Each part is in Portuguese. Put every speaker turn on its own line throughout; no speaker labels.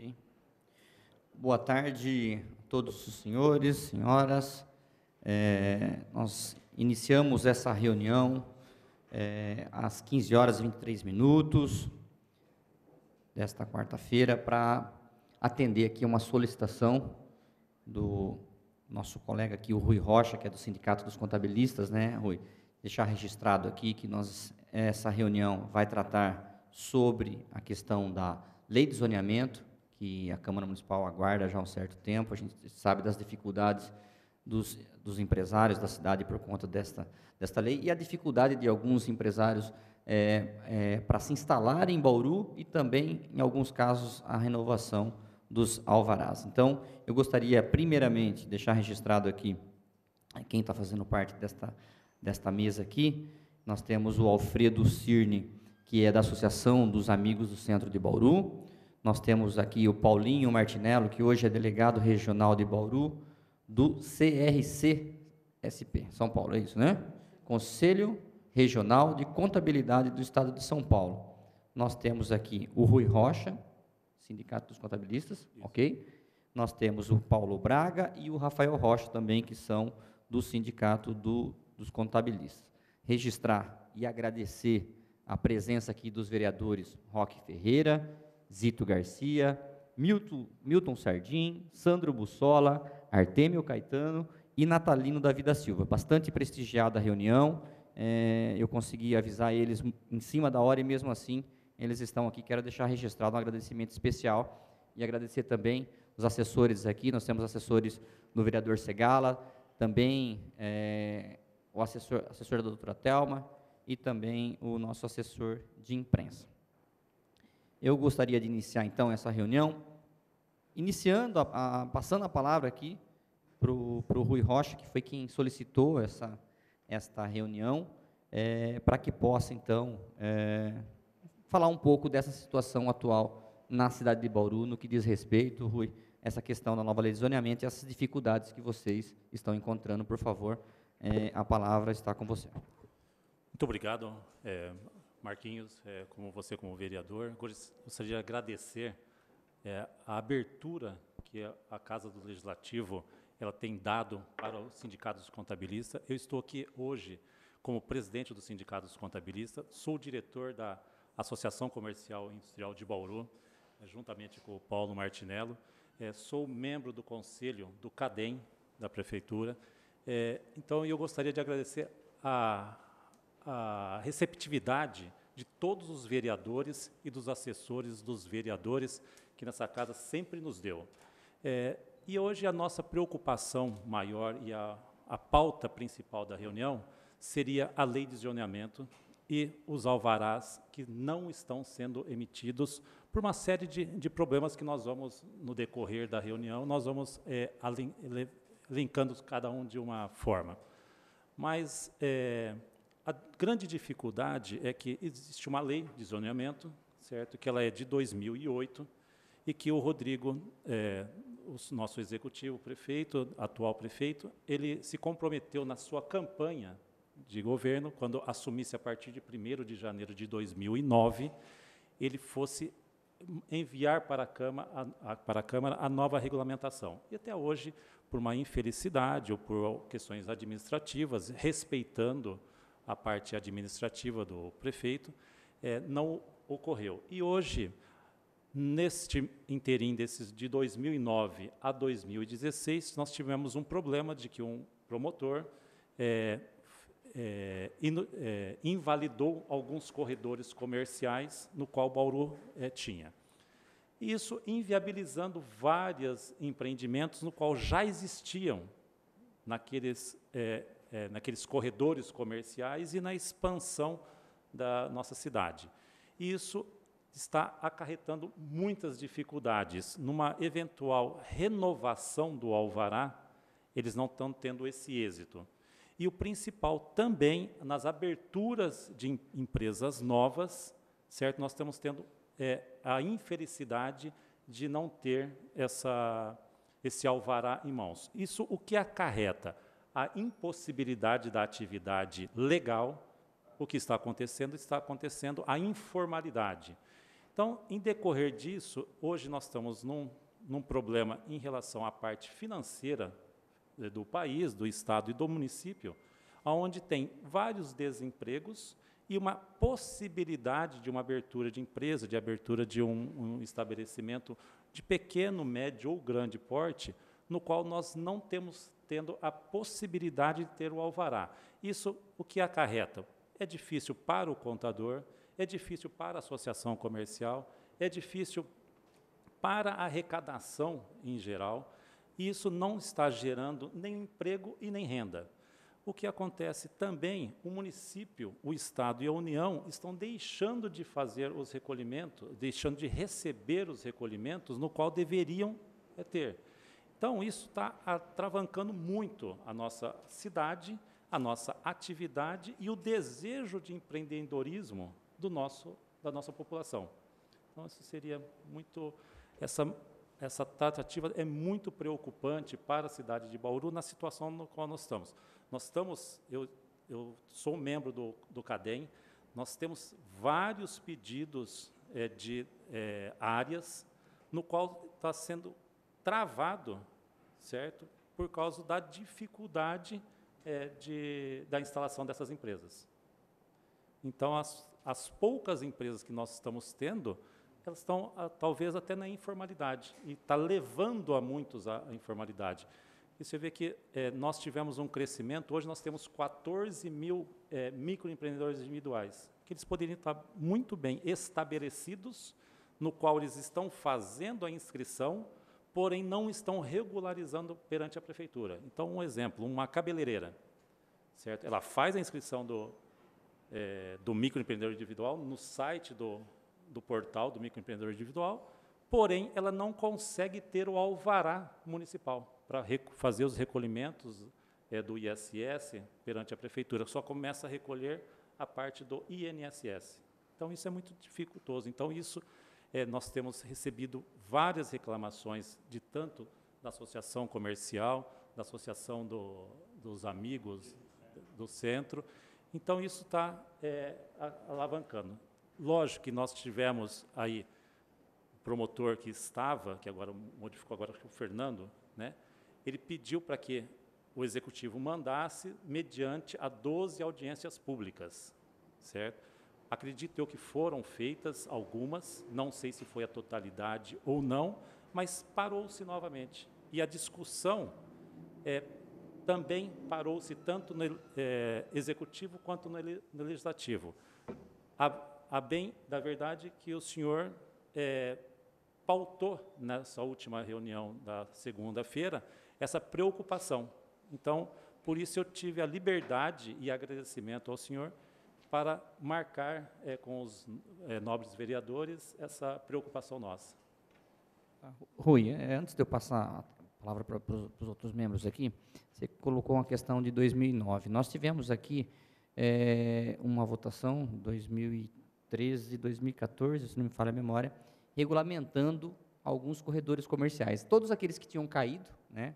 Okay. Boa tarde a todos os senhores, senhoras. É, nós iniciamos essa reunião é, às 15 horas e 23 minutos desta quarta-feira para atender aqui uma solicitação do nosso colega aqui, o Rui Rocha, que é do Sindicato dos Contabilistas, né, Rui? Deixar registrado aqui que nós essa reunião vai tratar sobre a questão da lei de zoneamento que a Câmara Municipal aguarda já há um certo tempo. A gente sabe das dificuldades dos, dos empresários da cidade por conta desta, desta lei e a dificuldade de alguns empresários é, é, para se instalar em Bauru e também, em alguns casos, a renovação dos alvarás. Então, eu gostaria, primeiramente, deixar registrado aqui quem está fazendo parte desta, desta mesa aqui. Nós temos o Alfredo Cirne, que é da Associação dos Amigos do Centro de Bauru. Nós temos aqui o Paulinho Martinello, que hoje é delegado regional de Bauru, do CRC SP, São Paulo, é isso, né? Conselho Regional de Contabilidade do Estado de São Paulo. Nós temos aqui o Rui Rocha, Sindicato dos Contabilistas, isso. ok? Nós temos o Paulo Braga e o Rafael Rocha também, que são do Sindicato do, dos Contabilistas. Registrar e agradecer a presença aqui dos vereadores Roque Ferreira, Zito Garcia, Milton, Milton Sardim, Sandro Bussola, Artêmio Caetano e Natalino da Vida Silva. Bastante prestigiada a reunião, é, eu consegui avisar eles em cima da hora e mesmo assim eles estão aqui. Quero deixar registrado um agradecimento especial e agradecer também os assessores aqui. Nós temos assessores do vereador Segala, também é, o assessor, assessor da doutora Telma e também o nosso assessor de imprensa. Eu gostaria de iniciar então essa reunião, iniciando, a, a, passando a palavra aqui para o Rui Rocha, que foi quem solicitou essa, esta reunião, é, para que possa então é, falar um pouco dessa situação atual na cidade de Bauru, no que diz respeito, Rui, essa questão da nova lei de zoneamento e essas dificuldades que vocês estão encontrando, por favor, é, a palavra está com você.
Muito obrigado. É, Marquinhos, é, como você, como vereador, gostaria de agradecer é, a abertura que a Casa do Legislativo ela tem dado para os sindicatos Contabilistas. Eu estou aqui hoje como presidente do Sindicato dos Contabilistas, sou diretor da Associação Comercial e Industrial de Bauru, é, juntamente com o Paulo Martinello, é, sou membro do Conselho do CADEM, da Prefeitura, é, então eu gostaria de agradecer a, a receptividade de todos os vereadores e dos assessores dos vereadores que nessa casa sempre nos deu. É, e hoje a nossa preocupação maior e a, a pauta principal da reunião seria a lei de zoneamento e os alvarás que não estão sendo emitidos por uma série de, de problemas que nós vamos, no decorrer da reunião, nós vamos é, linkando cada um de uma forma. Mas é, a grande dificuldade é que existe uma lei de zoneamento, certo? Que ela é de 2008 e que o Rodrigo, é, o nosso executivo, prefeito, atual prefeito, ele se comprometeu na sua campanha de governo, quando assumisse a partir de 1 de janeiro de 2009, ele fosse enviar para a, Câmara, a, a, para a Câmara a nova regulamentação. E até hoje, por uma infelicidade ou por questões administrativas, respeitando a parte administrativa do prefeito, é, não ocorreu. E hoje, neste interim desses, de 2009 a 2016, nós tivemos um problema de que um promotor é, é, in, é, invalidou alguns corredores comerciais no qual Bauru é, tinha. Isso inviabilizando vários empreendimentos no qual já existiam naqueles é, é, naqueles corredores comerciais e na expansão da nossa cidade. E isso está acarretando muitas dificuldades. Numa eventual renovação do alvará, eles não estão tendo esse êxito. E o principal também nas aberturas de em, empresas novas, certo? Nós estamos tendo é, a infelicidade de não ter essa, esse alvará em mãos. Isso o que acarreta? a impossibilidade da atividade legal, o que está acontecendo, está acontecendo a informalidade. Então, em decorrer disso, hoje nós estamos num, num problema em relação à parte financeira eh, do país, do Estado e do município, onde tem vários desempregos e uma possibilidade de uma abertura de empresa, de abertura de um, um estabelecimento de pequeno, médio ou grande porte, no qual nós não temos tendo a possibilidade de ter o alvará. Isso o que acarreta? É difícil para o contador, é difícil para a associação comercial, é difícil para a arrecadação em geral, e isso não está gerando nem emprego e nem renda. O que acontece também, o município, o Estado e a União estão deixando de fazer os recolhimentos, deixando de receber os recolhimentos no qual deveriam é ter. Então, isso está atravancando muito a nossa cidade, a nossa atividade e o desejo de empreendedorismo do nosso, da nossa população. Então, isso seria muito. Essa, essa tratativa é muito preocupante para a cidade de Bauru na situação no qual nós estamos. Nós estamos, eu, eu sou membro do, do CADEM, nós temos vários pedidos é, de é, áreas no qual está sendo travado, certo? Por causa da dificuldade é, de, da instalação dessas empresas. Então, as, as poucas empresas que nós estamos tendo, elas estão a, ah, talvez até na informalidade e está levando a muitos à informalidade. E você vê que é, nós tivemos um crescimento, hoje nós temos 14 mil é, microempreendedores individuais, que eles poderiam estar muito bem estabelecidos, no qual eles estão fazendo a inscrição, porém não estão regularizando perante a prefeitura. Então, um exemplo, uma cabeleireira, certo? Ela faz a inscrição do, é, do microempreendedor individual no site do, do portal do microempreendedor individual, porém ela não consegue ter o alvará municipal para fazer os recolhimentos é, do ISS perante a prefeitura. Só começa a recolher a parte do INSS. Então isso é muito dificultoso. Então isso é, nós temos recebido várias reclamações de tanto da associação comercial, da associação do, dos amigos do centro. Então, isso está é, alavancando. Lógico que nós tivemos aí o promotor que estava, que agora modificou agora é o Fernando, né? ele pediu para que o executivo mandasse mediante a 12 audiências públicas, certo? Acredito eu que foram feitas algumas, não sei se foi a totalidade ou não, mas parou-se novamente. E a discussão é, também parou-se tanto no é, executivo quanto no, no legislativo. A, a, bem da verdade que o senhor é, pautou nessa última reunião da segunda-feira essa preocupação. Então, por isso eu tive a liberdade e agradecimento ao senhor para marcar é, com os é, nobres vereadores essa preocupação nossa. Tá. Rui, eh,
antes de eu passar a palavra para, para, os, outros membros aqui, você colocou uma questão de 2009. Nós tivemos aqui é, uma votação, 2013, 2014, se não me falha a memória, regulamentando alguns corredores comerciais. Todos aqueles que tinham caído, né,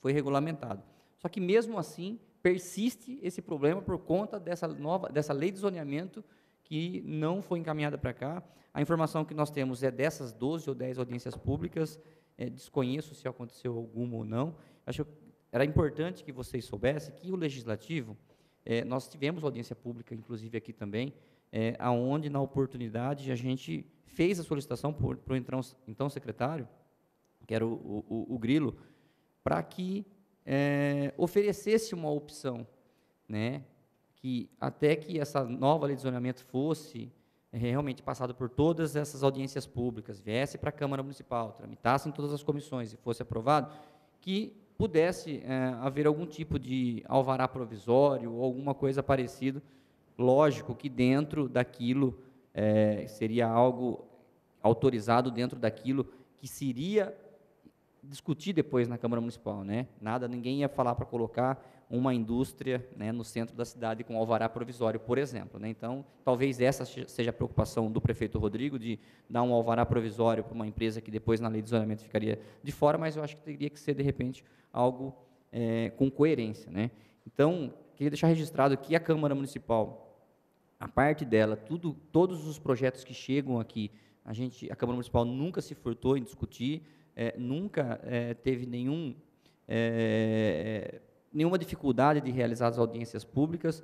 foi regulamentado. Só que mesmo assim, persiste esse problema por conta dessa nova dessa lei de zoneamento que não foi encaminhada para cá. A informação que nós temos é dessas 12 ou 10 audiências públicas, é, desconheço se aconteceu alguma ou não. Acho que era importante que vocês soubessem que o legislativo, é, nós tivemos audiência pública, inclusive aqui também, é, aonde na oportunidade a gente fez a solicitação para o então, secretário, que era o, o, o Grilo, para que é, oferecesse uma opção, né, que até que essa nova lei de zoneamento fosse eh, realmente passada por todas essas audiências públicas, viesse para a Câmara Municipal, tramitasse em todas as comissões e fosse aprovado, que pudesse é, haver algum tipo de alvará provisório ou alguma coisa parecida, lógico que dentro daquilo seria algo autorizado dentro daquilo que seria discutir depois na Câmara Municipal, né? Nada, ninguém ia falar para colocar uma indústria né, no centro da cidade com alvará provisório, por exemplo. Né? Então, talvez essa seja a preocupação do prefeito Rodrigo, de dar um alvará provisório para uma empresa que depois, na lei de isolamento, ficaria de fora, mas eu acho que teria que ser, de repente, algo é, com coerência. Né? Então, queria deixar registrado que a Câmara Municipal, a parte dela, tudo, todos os projetos que chegam aqui, a, gente, a Câmara Municipal nunca se furtou em discutir, é, nunca é, teve nenhum, é, nenhuma dificuldade de realizar as audiências públicas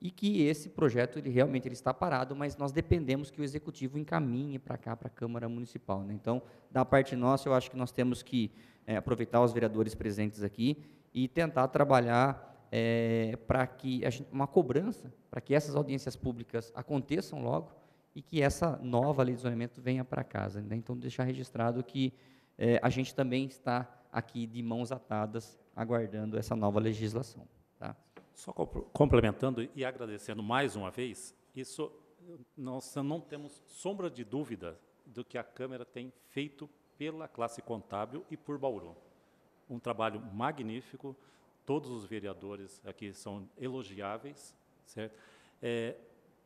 e que esse projeto ele realmente ele está parado, mas nós dependemos que o executivo encaminhe para cá, para a Câmara Municipal. Né? Então, da parte nossa, eu acho que nós temos que é, aproveitar os vereadores presentes aqui e tentar trabalhar é, para que gente, uma cobrança para que essas audiências públicas aconteçam logo e que essa nova lei de zoneamento venha para casa. Né? Então, deixar registrado que é, a gente também está aqui de mãos atadas, aguardando essa nova legislação. Tá? Só complementando
e agradecendo mais uma vez, isso nós não temos sombra de dúvida do que a Câmara tem feito pela classe contábil e por Bauru. Um trabalho magnífico, todos os vereadores aqui são elogiáveis, certo? É,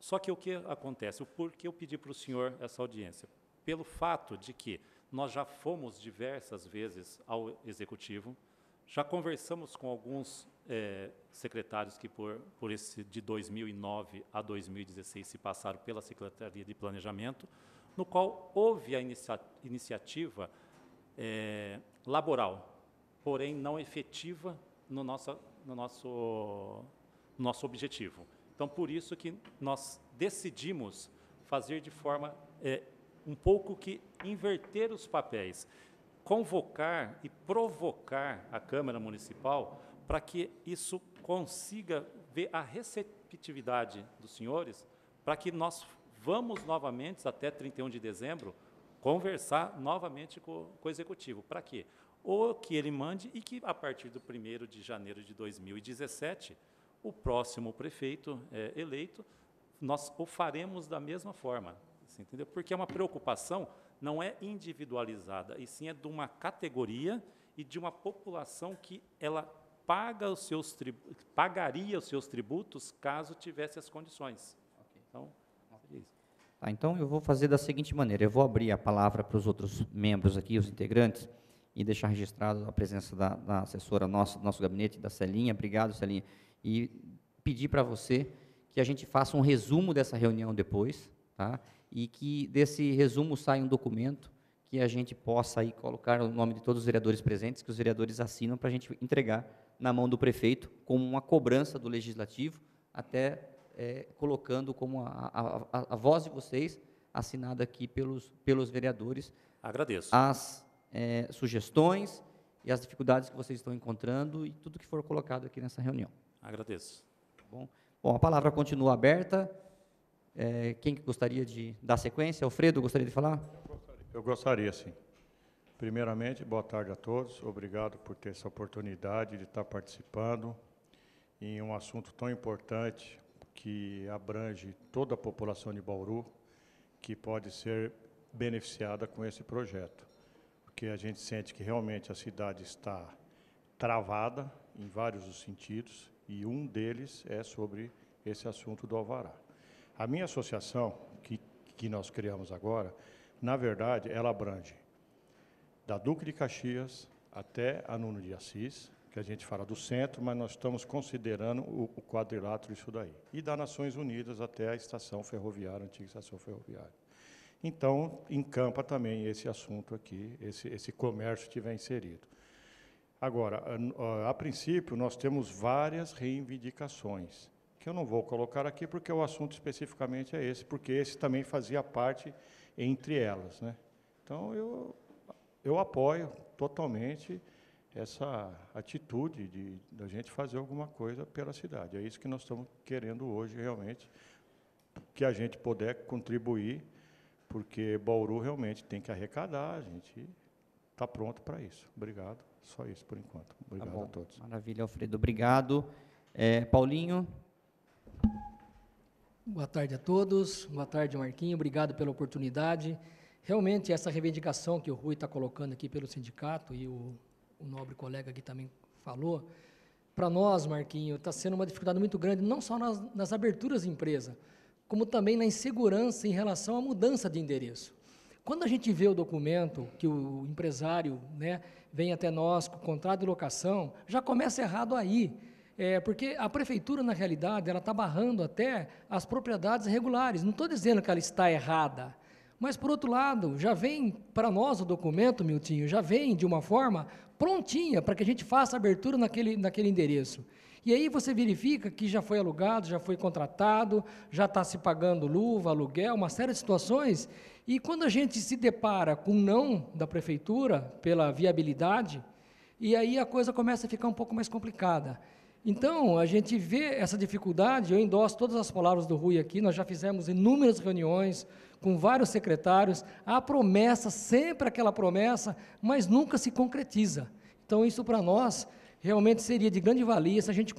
só que o que acontece? O porquê eu pedi para o senhor essa audiência? Pelo fato de que nós já fomos diversas vezes ao executivo, já conversamos com alguns é, secretários que, por, por esse de 2009 a 2016, se passaram pela Secretaria de Planejamento, no qual houve a inicia iniciativa é, laboral, porém não efetiva no nosso, no nosso, nosso objetivo. Então, por isso que nós decidimos fazer de forma é, um pouco que inverter os papéis, convocar e provocar a Câmara Municipal para que isso consiga ver a receptividade dos senhores, para que nós vamos novamente, até 31 de dezembro, conversar novamente com, com o Executivo. Para quê? Ou que ele mande e que, a partir do 1 de janeiro de 2017, o próximo prefeito é, eleito, nós o faremos da mesma forma. Você entendeu? Porque é uma preocupação, não é individualizada, e sim é de uma categoria e de uma população que ela paga os seus pagaria os seus tributos caso tivesse as condições. Okay. Então, é
isso. Tá, então eu vou fazer da seguinte maneira: eu vou abrir a palavra para os outros membros aqui, os integrantes, e deixar registrado a presença da, da assessora nossa, do nosso gabinete, da Celinha. Obrigado, Celinha. E pedir para você que a gente faça um resumo dessa reunião depois, tá? e que desse resumo saia um documento que a gente possa aí colocar o nome de todos os vereadores presentes, que os vereadores assinam para a gente entregar na mão do prefeito como uma cobrança do legislativo, até é, colocando como a, a, a, voz de vocês assinada aqui pelos, pelos vereadores. Agradeço. As é, sugestões e as dificuldades que vocês estão encontrando e tudo que for colocado aqui nessa reunião.
Agradeço. Tá bom,
bom a palavra continua aberta. É, quem gostaria de dar sequência? Alfredo, gostaria de falar?
Eu gostaria,
sim. Primeiramente, boa tarde a todos. Obrigado por ter essa oportunidade de estar participando em um assunto tão importante que abrange toda a população de Bauru, que pode ser beneficiada com esse projeto. Porque a gente sente que realmente a cidade está travada em vários os sentidos, e um deles é sobre esse assunto do Alvará. A minha associação, que, que nós criamos agora, na verdade, ela abrange da Duque de Caxias até a Nuno de Assis, que a gente fala do centro, mas nós estamos considerando o, o quadrilátero isso daí. E da Nações Unidas até a estação ferroviária, a antiga estação ferroviária. Então, encampa também esse assunto aqui, esse, esse comércio que tiver inserido. Agora, a, a, a princípio, nós temos várias reivindicações que eu não vou colocar aqui, porque o assunto especificamente é esse, porque esse também fazia parte entre elas. Né? Então, eu, eu apoio totalmente essa atitude de da gente fazer alguma coisa pela cidade. É isso que nós estamos querendo hoje, realmente, que a gente puder contribuir, porque Bauru realmente tem que arrecadar, a gente está pronto para isso. Obrigado. Só isso por enquanto. Tá Obrigado tá a todos. Maravilha,
Alfredo. Obrigado. É, Paulinho,
Boa tarde a todos, boa tarde Marquinho, obrigado pela oportunidade. Realmente essa reivindicação que o Rui está colocando aqui pelo sindicato e o, o nobre colega aqui também falou, para nós, Marquinho, está sendo uma dificuldade muito grande, não só nas, nas aberturas de empresa, como também na insegurança em relação à mudança de endereço. Quando a gente vê o documento que o empresário né, vem até nós com o contrato de locação, já começa errado aí é, porque a prefeitura, na realidade, ela está barrando até as propriedades regulares. Não estou dizendo que ela está errada. Mas, por outro lado, já vem para nós o documento, Miltinho, já vem de uma forma prontinha para que a gente faça a abertura naquele, naquele endereço. E aí você verifica que já foi alugado, já foi contratado, já está se pagando luva, aluguel, uma série de situações. E quando a gente se depara com um não da prefeitura pela viabilidade, e aí a coisa começa a ficar um pouco mais complicada. Então, a gente vê essa dificuldade, eu endosso todas as palavras do Rui aqui, nós já fizemos inúmeras reuniões com vários secretários, a promessa, sempre aquela promessa, mas nunca se concretiza. Então, isso para nós realmente seria de grande valia se a gente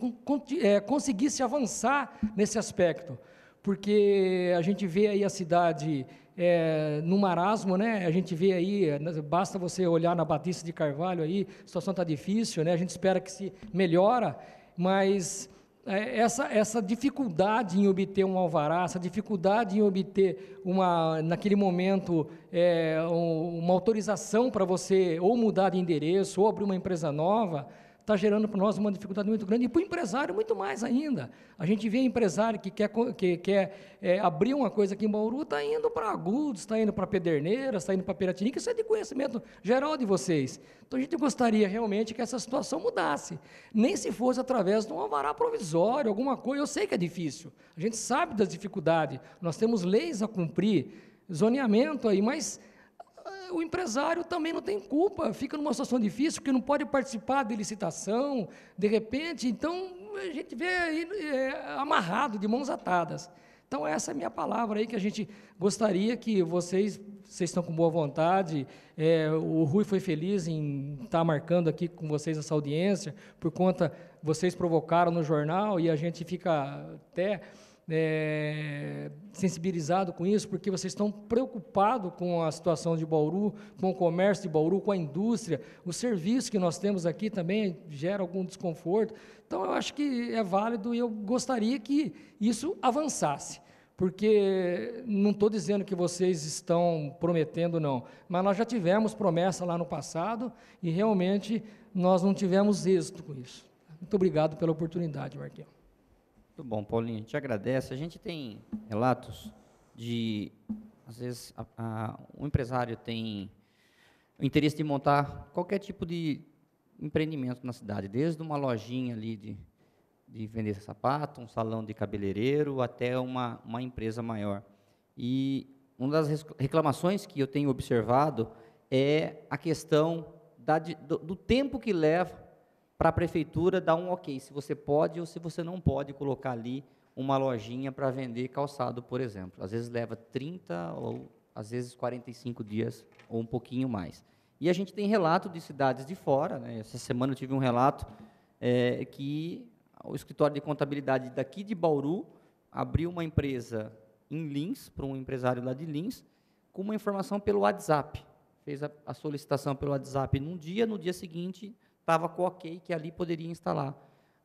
é, conseguisse avançar nesse aspecto, porque a gente vê aí a cidade é, no marasmo, né? A gente vê aí, é, basta você olhar na Batista de Carvalho aí, a situação está difícil, né? A gente espera que se melhora mas é, essa, essa dificuldade em obter um alvará, essa dificuldade em obter uma, naquele momento, é, uma autorização para você ou mudar de endereço ou abrir uma empresa nova, está gerando para nós uma dificuldade muito grande, e para o empresário muito mais ainda. A gente vê empresário que quer, que quer é, abrir uma coisa aqui em Bauru, está indo para Agudos, está indo para Pederneiras, está indo para Piratininga, isso é de conhecimento geral de vocês. Então a gente gostaria realmente que essa situação mudasse, nem se fosse através de um alvará provisório, alguma coisa, eu sei que é difícil, a gente sabe das dificuldades, nós temos leis a cumprir, zoneamento aí, mas o empresário também não tem culpa, fica numa situação difícil, porque não pode participar de licitação, de repente, então a gente vê aí é, amarrado, de mãos atadas. Então, essa é a minha palavra aí que a gente gostaria que vocês, vocês estão com boa vontade. É, o Rui foi feliz em estar tá marcando aqui com vocês essa audiência, por conta vocês provocaram no jornal e a gente fica até é, sensibilizado com isso, porque vocês estão preocupados com a situação de Bauru, com o comércio de Bauru, com a indústria, o serviço que nós temos aqui também gera algum desconforto. Então, eu acho que é válido e eu gostaria que isso avançasse. Porque não estou dizendo que vocês estão prometendo, não, mas nós já tivemos promessa lá no passado e realmente nós não tivemos êxito com isso. Muito obrigado pela oportunidade, Marquinhos.
Muito bom, Paulinho, te agradeço. A gente tem relatos de, às vezes, a, a, um empresário tem o interesse de montar qualquer tipo de empreendimento na cidade, desde uma lojinha ali de, de vender sapato, um salão de cabeleireiro, até uma, uma empresa maior. E uma das reclamações que eu tenho observado é a questão da, do, do tempo que leva para a prefeitura dar um ok, se você pode ou se você não pode colocar ali uma lojinha para vender calçado, por exemplo. Às vezes leva 30 ou às vezes 45 dias ou um pouquinho mais. E a gente tem relato de cidades de fora. Né? Essa semana eu tive um relato é, que o escritório de contabilidade daqui de Bauru abriu uma empresa em Lins, para um empresário lá de Lins, com uma informação pelo WhatsApp. Fez a, a solicitação pelo WhatsApp num dia, no dia seguinte estava com ok que ali poderia instalar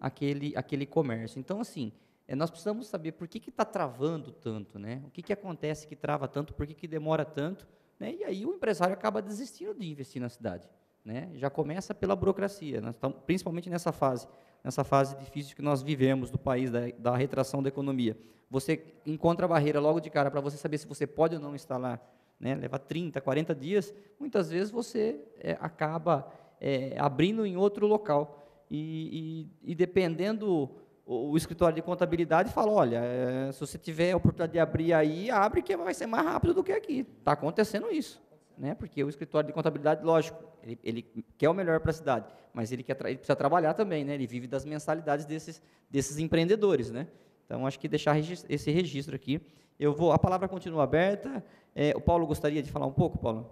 aquele, aquele comércio. Então, assim, é, nós precisamos saber por que está travando tanto, né? o que, que acontece que trava tanto, por que, que demora tanto, né? e aí o empresário acaba desistindo de investir na cidade. Né? Já começa pela burocracia, né? então, principalmente nessa fase, nessa fase difícil que nós vivemos do país, da, da retração da economia. Você encontra a barreira logo de cara para você saber se você pode ou não instalar, né? leva 30, 40 dias, muitas vezes você é, acaba é, abrindo em outro local. E, e, e dependendo, o, escritório de contabilidade fala, olha, é, se você tiver a oportunidade de abrir aí, abre que vai ser mais rápido do que aqui. Está acontecendo isso. Né? Porque o escritório de contabilidade, lógico, ele, ele quer o melhor para a cidade, mas ele, quer, ele precisa trabalhar também, né? ele vive das mensalidades desses, desses empreendedores. Né? Então, acho que deixar esse registro aqui. Eu vou, a palavra continua aberta. É, o Paulo gostaria de falar um pouco, Paulo?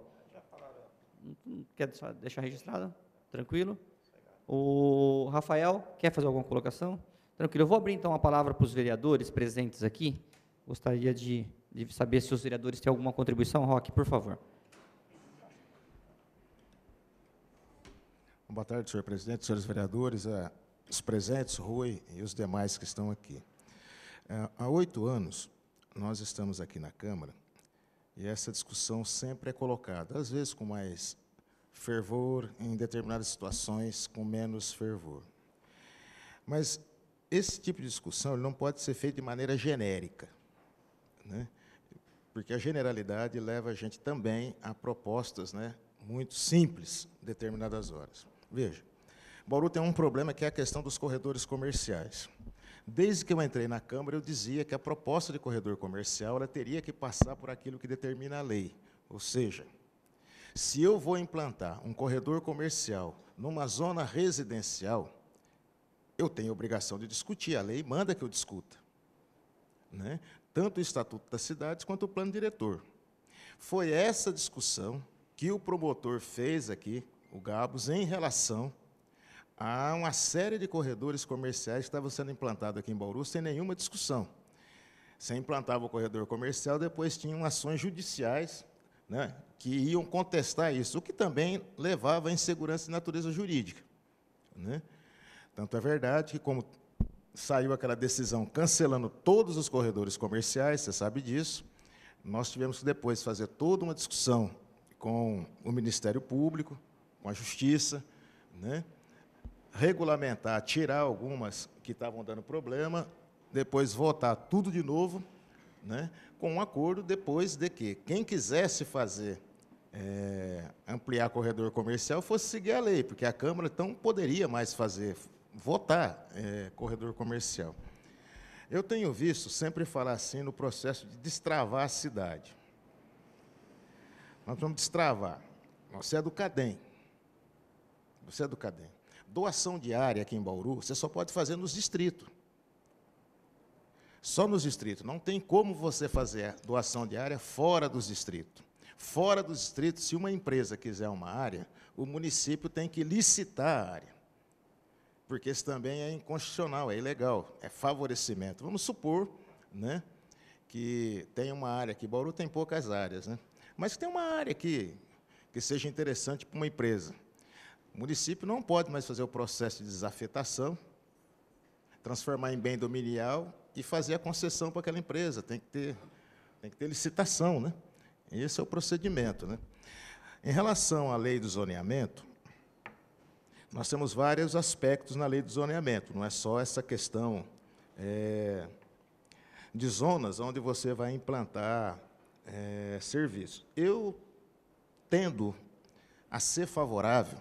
Quer deixar registrado? Tranquilo? O Rafael, quer fazer alguma colocação? Tranquilo. Eu vou abrir, então, a palavra para os vereadores presentes aqui. Gostaria de, de saber se os vereadores têm alguma contribuição. Roque, por favor.
Boa tarde, senhor presidente, senhores vereadores, eh, os presentes, Rui e os demais que estão aqui. Eh, há oito anos, nós estamos aqui na Câmara e essa discussão sempre é colocada, às vezes com mais fervor, em determinadas situações com menos fervor. Mas esse tipo de discussão não pode ser feito de maneira genérica, né? porque a generalidade leva a gente também a propostas né, muito simples determinadas horas. Veja, Bauru tem um problema que é a questão dos corredores comerciais. Desde que eu entrei na Câmara, eu dizia que a proposta de corredor comercial ela teria que passar por aquilo que determina a lei. Ou seja, se eu vou implantar um corredor comercial numa zona residencial, eu tenho obrigação de discutir, a lei manda que eu discuta. Né? Tanto o Estatuto das Cidades quanto o Plano Diretor. Foi essa discussão que o promotor fez aqui, o Gabos, em relação há uma série de corredores comerciais que estavam sendo implantados aqui em Bauru sem nenhuma discussão. Você implantava o corredor comercial, depois tinham ações judiciais né, que iam contestar isso, o que também levava a insegurança de natureza jurídica. Né? Tanto é verdade que, como saiu aquela decisão cancelando todos os corredores comerciais, você sabe disso, nós tivemos que depois fazer toda uma discussão com o Ministério Público, com a Justiça, né? regulamentar, tirar algumas que estavam dando problema, depois votar tudo de novo, né, com um acordo depois de que quem quisesse fazer é, ampliar corredor comercial fosse seguir a lei, porque a Câmara então poderia mais fazer, votar é, corredor comercial. Eu tenho visto sempre falar assim no processo de destravar a cidade. Nós vamos destravar. Você é do CADEM. Você é do CADEM doação diária aqui em Bauru, você só pode fazer nos distritos. Só nos distritos. Não tem como você fazer doação diária fora dos distritos. Fora dos distritos, se uma empresa quiser uma área, o município tem que licitar a área. Porque isso também é inconstitucional, é ilegal, é favorecimento. Vamos supor né, que tem uma área aqui, Bauru tem poucas áreas, né, mas tem uma área aqui que seja interessante para uma empresa. O município não pode mais fazer o processo de desafetação, transformar em bem dominial e fazer a concessão para aquela empresa. Tem que ter, tem que ter licitação, né? Esse é o procedimento, né? Em relação à lei do zoneamento, nós temos vários aspectos na lei do zoneamento. Não é só essa questão é, de zonas onde você vai implantar é, serviço. Eu tendo a ser favorável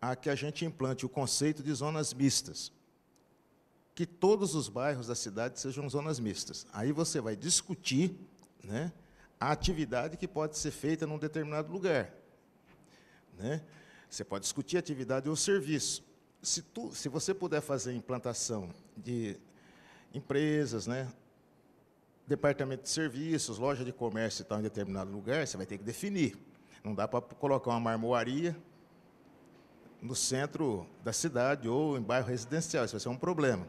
a que a gente implante o conceito de zonas mistas. Que todos os bairros da cidade sejam zonas mistas. Aí você vai discutir né, a atividade que pode ser feita num determinado lugar. Né? Você pode discutir a atividade ou serviço. Se, tu, se você puder fazer implantação de empresas, né, departamento de serviços, loja de comércio e tal, em determinado lugar, você vai ter que definir. Não dá para colocar uma marmoaria no centro da cidade ou em bairro residencial. Isso vai ser um problema.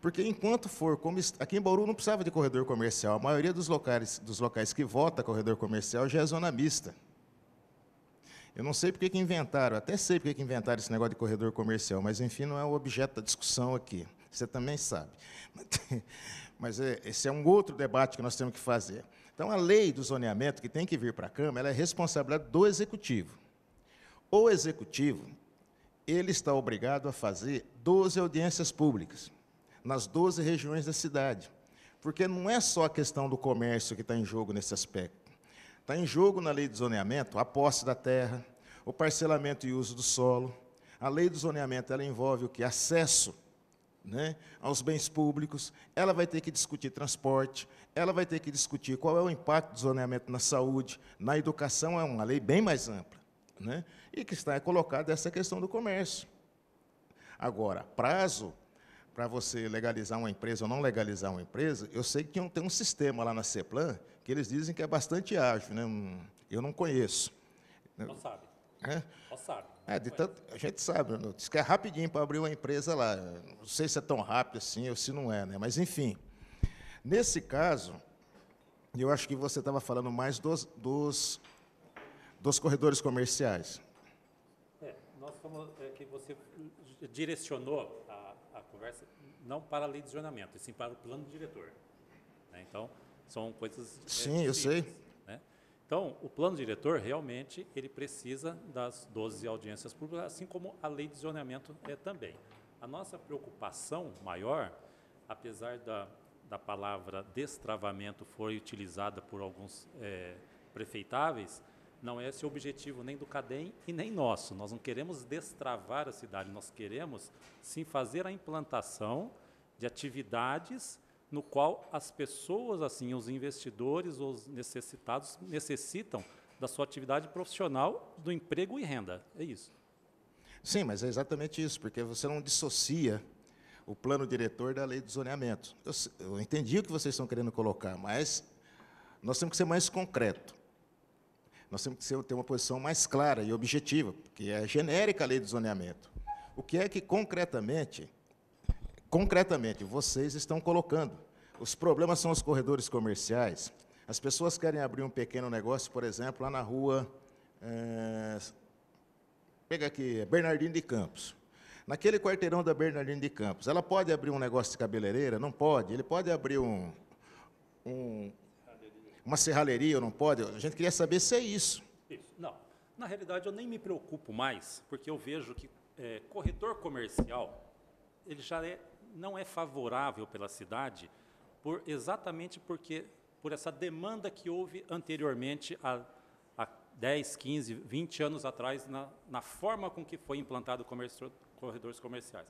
Porque enquanto for, como aqui em Bauru não precisava de corredor comercial, a maioria dos locais, dos locais que vota corredor comercial já é zona mista. Eu não sei porque que inventaram, até sei porque que inventaram esse negócio de corredor comercial, mas enfim, não é o objeto da discussão aqui. Você também sabe. Mas é, esse é um outro debate que nós temos que fazer. Então, a lei do zoneamento que tem que vir para a Câmara é responsabilidade do Executivo. O Executivo ele está obrigado a fazer 12 audiências públicas, nas 12 regiões da cidade. Porque não é só a questão do comércio que está em jogo nesse aspecto. Está em jogo na lei de zoneamento a posse da terra, o parcelamento e uso do solo. A lei do zoneamento ela envolve o que? Acesso né, aos bens públicos, ela vai ter que discutir transporte, ela vai ter que discutir qual é o impacto do zoneamento na saúde, na educação, é uma lei bem mais ampla né? e que está colocada essa questão do comércio. Agora, prazo para você legalizar uma empresa ou não legalizar uma empresa, eu sei que tem um sistema lá na CEPLAN que eles dizem que é bastante ágil, né? eu não conheço. Não sabe. É?
Não sabe. é,
de tanto, a gente sabe, né, diz que é rapidinho para abrir uma empresa lá. Não sei se é tão rápido assim ou se não é, né? mas enfim. Nesse caso, eu acho que você estava falando mais dos, dos dos corredores comerciais.
É, nós fomos, é, que você direcionou a, a, conversa não para a lei de zonamento, e sim para o plano diretor. Né? Então, são coisas... É, sim, eu sei. Né? Então, o plano diretor, realmente, ele precisa das 12 audiências públicas, assim como a lei de zonamento é também. A nossa preocupação maior, apesar da, da palavra destravamento foi utilizada por alguns é, prefeitáveis, não é esse o objetivo nem do CADEM e nem nosso. Nós não queremos destravar a cidade, nós queremos sim fazer a implantação de atividades no qual as pessoas, assim, os investidores, os necessitados, necessitam da sua atividade profissional, do emprego e renda. É isso.
Sim, mas é exatamente isso, porque você não dissocia o plano diretor da lei de zoneamento. Eu, eu entendi o que vocês estão querendo colocar, mas nós temos que ser mais concreto. Nós temos que ter uma posição mais clara e objetiva, porque é genérica a lei do zoneamento. O que é que concretamente, concretamente, vocês estão colocando? Os problemas são os corredores comerciais. As pessoas querem abrir um pequeno negócio, por exemplo, lá na rua. É, pega aqui, Bernardino de Campos naquele quarteirão da Bernardino de Campos, ela pode abrir um negócio de cabeleireira? Não pode. Ele pode abrir um, um, uma serralheria ou não pode? A gente queria saber se é isso.
Isso, não. Na realidade, eu nem me preocupo mais, porque eu vejo que é, corredor comercial ele já é, não é favorável pela cidade, por, exatamente porque por essa demanda que houve anteriormente há a 10, 15, 20 anos atrás na, na forma com que foi implantado comércio, corredores comerciais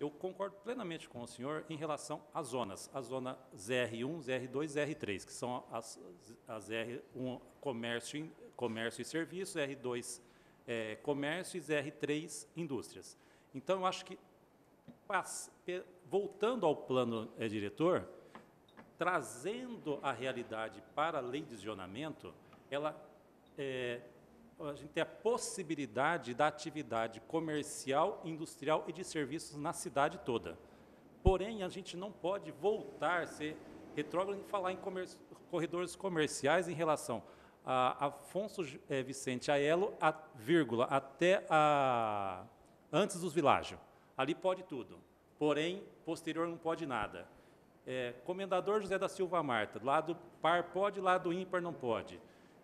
eu concordo plenamente com o senhor em relação às zonas, a zona ZR1, ZR2, ZR3, que são as, as R1 comércio, comércio e serviço, R2 é, comércio e ZR3 indústrias. Então, eu acho que, voltando ao plano é, diretor, trazendo a realidade para a lei de zonamento, ela é, a gente tem a possibilidade da atividade comercial, industrial e de serviços na cidade toda. Porém, a gente não pode voltar, ser retrógrado e falar em corredores comerciais em relação a Afonso é, Vicente Aelo, a, vírgula, até a, antes dos világios. Ali pode tudo, porém, posterior não pode nada. É, comendador José da Silva Marta, lado par pode, lado ímpar não pode.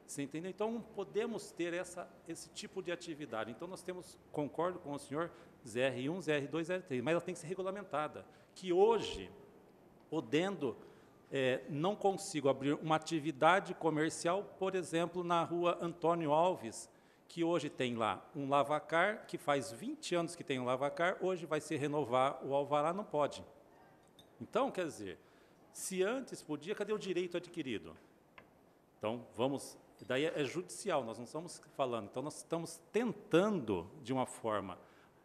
Você entendeu? Então, podemos ter essa, esse tipo de atividade. Então, nós temos, concordo com o senhor, ZR1, ZR2, ZR3, mas ela tem que ser regulamentada. Que hoje, podendo, é, não consigo abrir uma atividade comercial, por exemplo, na rua Antônio Alves, que hoje tem lá um lavacar, que faz 20 anos que tem um lavacar, hoje vai se renovar o alvará, não pode. Então, quer dizer, se antes podia, cadê o direito adquirido? Então, vamos e daí é judicial, nós não estamos falando. Então, nós estamos tentando, de uma forma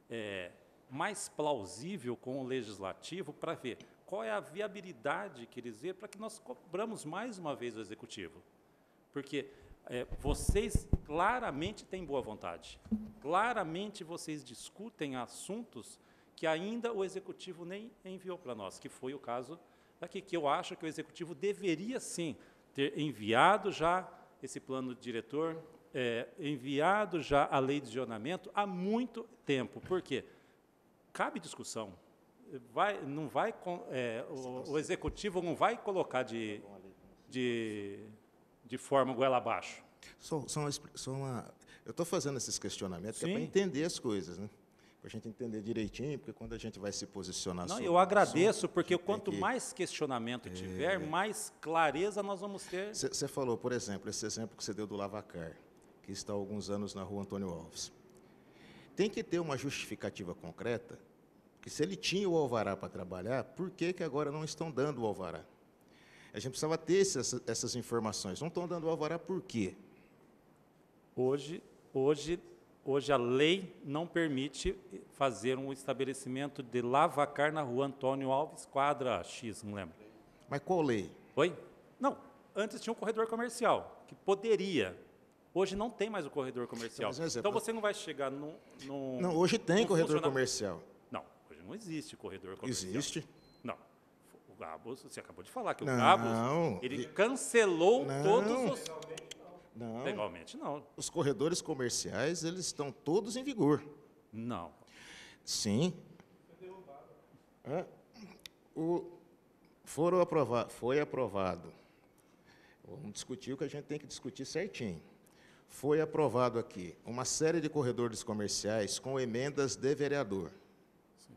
é, mais plausível com o legislativo, para ver qual é a viabilidade, quer dizer, para que nós cobramos mais uma vez o executivo. Porque é, vocês claramente têm boa vontade, claramente vocês discutem assuntos que ainda o executivo nem enviou para nós, que foi o caso daqui, que eu acho que o executivo deveria sim ter enviado já esse plano diretor é, enviado já à lei de zonamento há muito tempo. Por quê? Cabe discussão. Vai, não vai, é, o, o, executivo não vai colocar de, de, de forma goela abaixo.
Só, só uma, só uma, eu estou fazendo esses questionamentos é para entender as coisas. Né? para a gente entender direitinho, porque quando a gente vai se posicionar Não, eu agradeço, assunto, porque quanto que...
mais questionamento é. tiver, mais clareza nós vamos ter.
Você falou, por exemplo, esse exemplo que você deu do Lavacar, que está há alguns anos na rua Antônio Alves. Tem que ter uma justificativa concreta, que se ele tinha o alvará para trabalhar, por que, que agora não estão dando o alvará? A gente precisava ter essas, essas informações. Não estão dando o alvará por quê? Hoje, hoje
Hoje a lei não permite fazer um estabelecimento de lavacar na rua Antônio Alves, quadra X, não lembro.
Mas qual lei? Oi? Não,
antes tinha um corredor comercial, que poderia. Hoje não tem mais o corredor comercial. Então, então você não vai chegar num.
num não, hoje tem corredor comercial. Não,
hoje não existe
corredor comercial. Existe. Não.
O Gabos, você acabou de falar que não, o
Gabos,
ele cancelou não. todos os
não. Legalmente não. Os corredores comerciais, eles estão todos em vigor. Não. Sim. o, foram aprovar, foi aprovado. Vamos discutir o que a gente tem que discutir certinho. Foi aprovado aqui uma série de corredores comerciais com emendas de vereador. Sim.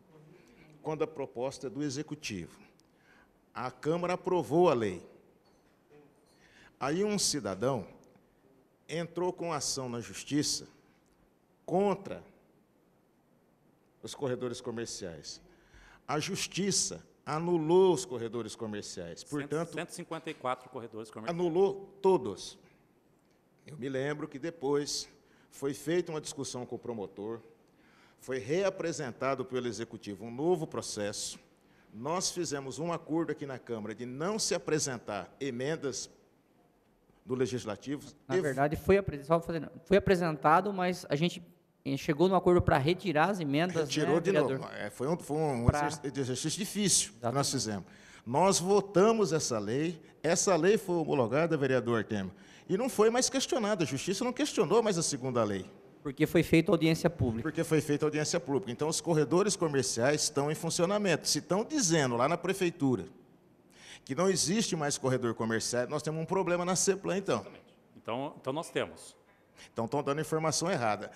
Quando a proposta é do executivo. A Câmara aprovou a lei. Aí um cidadão entrou com ação na justiça contra os corredores comerciais. A justiça anulou os corredores comerciais. Portanto, 154 corredores comerciais. Anulou todos. Eu me lembro que depois foi feita uma discussão com o promotor, foi reapresentado pelo executivo um novo processo. Nós fizemos um acordo aqui na Câmara de não se apresentar emendas do Legislativo. Na verdade,
foi, foi apresentado, mas a gente eh, chegou no acordo para retirar as emendas. Né, Retirou né, de vereador? novo.
É, foi um, foi um pra... exercício difícil Exatamente. que nós fizemos. Nós votamos essa lei, essa lei foi homologada, vereador Temer, e não foi mais questionada. A Justiça não questionou mais a segunda lei. Porque foi feita audiência pública. Porque foi feita audiência pública. Então, os corredores comerciais estão em funcionamento. Se estão dizendo lá na prefeitura, que não existe mais corredor comercial, nós temos um problema na CEPLAN, então. Então, então nós temos. Então estão dando informação errada.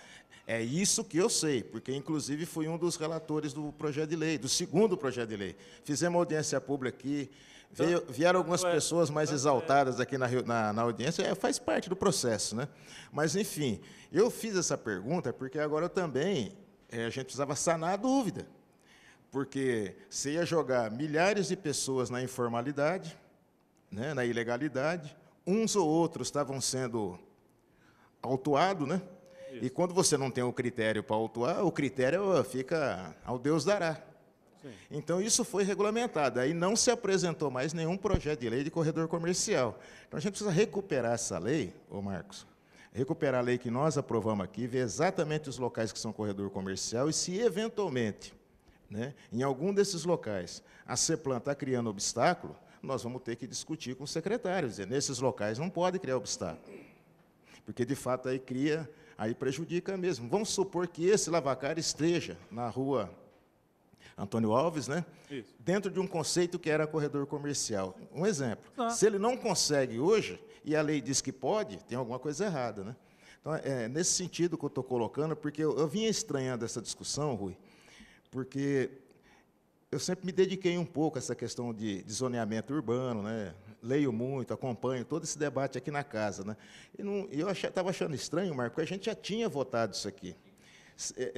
É isso que eu sei, porque inclusive fui um dos relatores do projeto de lei, do segundo projeto de lei. Fizemos audiência pública aqui, então, veio, vieram algumas então é, pessoas mais então é. exaltadas aqui na, na, na audiência, é, faz parte do processo. Né? Mas, enfim, eu fiz essa pergunta porque agora também é, a gente precisava sanar a dúvida porque você ia jogar milhares de pessoas na informalidade, né, na ilegalidade, uns ou outros estavam sendo autuados, né? E quando você não tem o critério para autuar, o critério fica ao Deus dará. Sim. Então, isso foi regulamentado. Aí não se apresentou mais nenhum projeto de lei de corredor comercial. Então, a gente precisa recuperar essa lei, ô Marcos, recuperar a lei que nós aprovamos aqui, ver exatamente os locais que são corredor comercial e se, eventualmente, né, em algum desses locais, a CEPLAN está criando obstáculo, nós vamos ter que discutir com os secretários, dizer, nesses locais não pode criar obstáculo. Porque, de fato, aí cria, aí prejudica mesmo. Vamos supor que esse lavacar esteja na rua Antônio Alves, né? dentro de um conceito que era corredor comercial. Um exemplo. Ah. Se ele não consegue hoje, e a lei diz que pode, tem alguma coisa errada. Né? Então, é, é nesse sentido que eu estou colocando, porque eu, eu vinha estranhando essa discussão, Rui, porque eu sempre me dediquei um pouco a essa questão de, de zoneamento urbano, né? leio muito, acompanho todo esse debate aqui na casa. Né? E não, eu estava achando estranho, Marco, porque a gente já tinha votado isso aqui. É,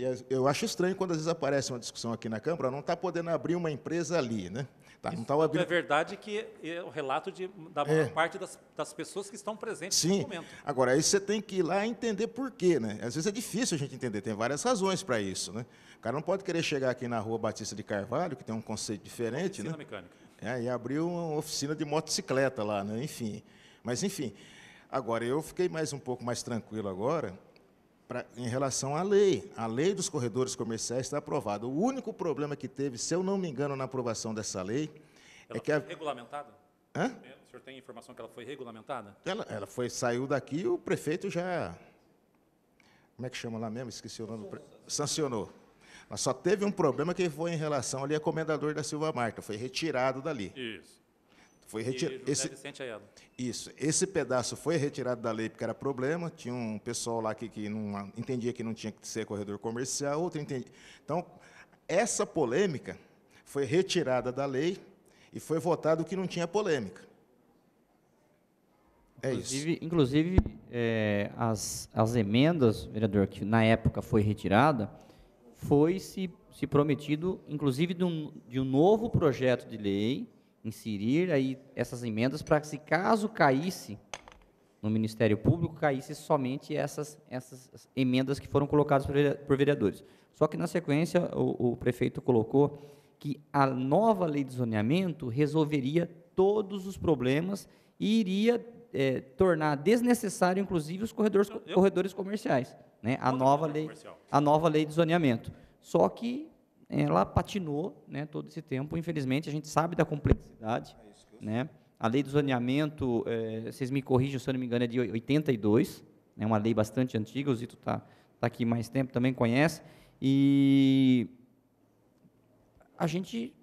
é, eu acho estranho quando às vezes aparece uma discussão aqui na Câmara, não está podendo abrir uma empresa ali. Né? Tá? Então, a É
verdade que é o relato de, da é. maior é. parte das, das, pessoas que estão presentes Sim. no momento.
Agora, aí você tem que ir lá entender por quê. Né? Às vezes é difícil a gente entender, tem várias razões para isso. Né? O cara não pode querer chegar aqui na rua Batista de Carvalho, que tem um conceito diferente. Oficina né? mecânica. É, e abriu uma oficina de motocicleta lá, né? enfim. Mas, enfim. Agora, eu fiquei mais um pouco mais tranquilo agora, pra, em relação à lei. A lei dos corredores comerciais está aprovada. O único problema que teve, se eu não me engano, na aprovação dessa lei. É ela é que a...
regulamentada? Hã? É, o senhor tem informação que ela foi regulamentada?
Ela, ela foi, saiu daqui e o prefeito já. Como é que chama lá mesmo? Esqueci o nome do pre... Sancionou. Mas só teve um problema que foi em relação ali a comendador da Silva Marta, foi retirado dali. Isso. Foi retirado. Esse... Isso. Esse pedaço foi retirado da lei porque era problema. Tinha um pessoal lá que, que não entendia que não tinha que ser corredor comercial, outro entendia. Então, essa polêmica foi retirada da lei e foi votado que não tinha polêmica.
É inclusive, isso. Inclusive, é, as, as emendas, vereador, que na época foi retirada, foi se, se prometido, inclusive, de um, de um novo projeto de lei inserir aí essas emendas para que, se caso caísse no Ministério Público, caísse somente essas, essas emendas que foram colocadas por vereadores. Só que, na sequência, o, o prefeito colocou que a nova lei de zoneamento resolveria todos os problemas e iria é, tornar desnecessário, inclusive, os corredores, corredores comerciais, né? a, nova é lei, a nova lei de zoneamento. Só que é, ela patinou né, todo esse tempo. Infelizmente, a gente sabe da complexidade. É né? A lei do zoneamento, é, vocês me corrijam se eu não me engano, é de 82, é né, uma lei bastante antiga, o Zito está tá aqui mais tempo, também conhece. E a gente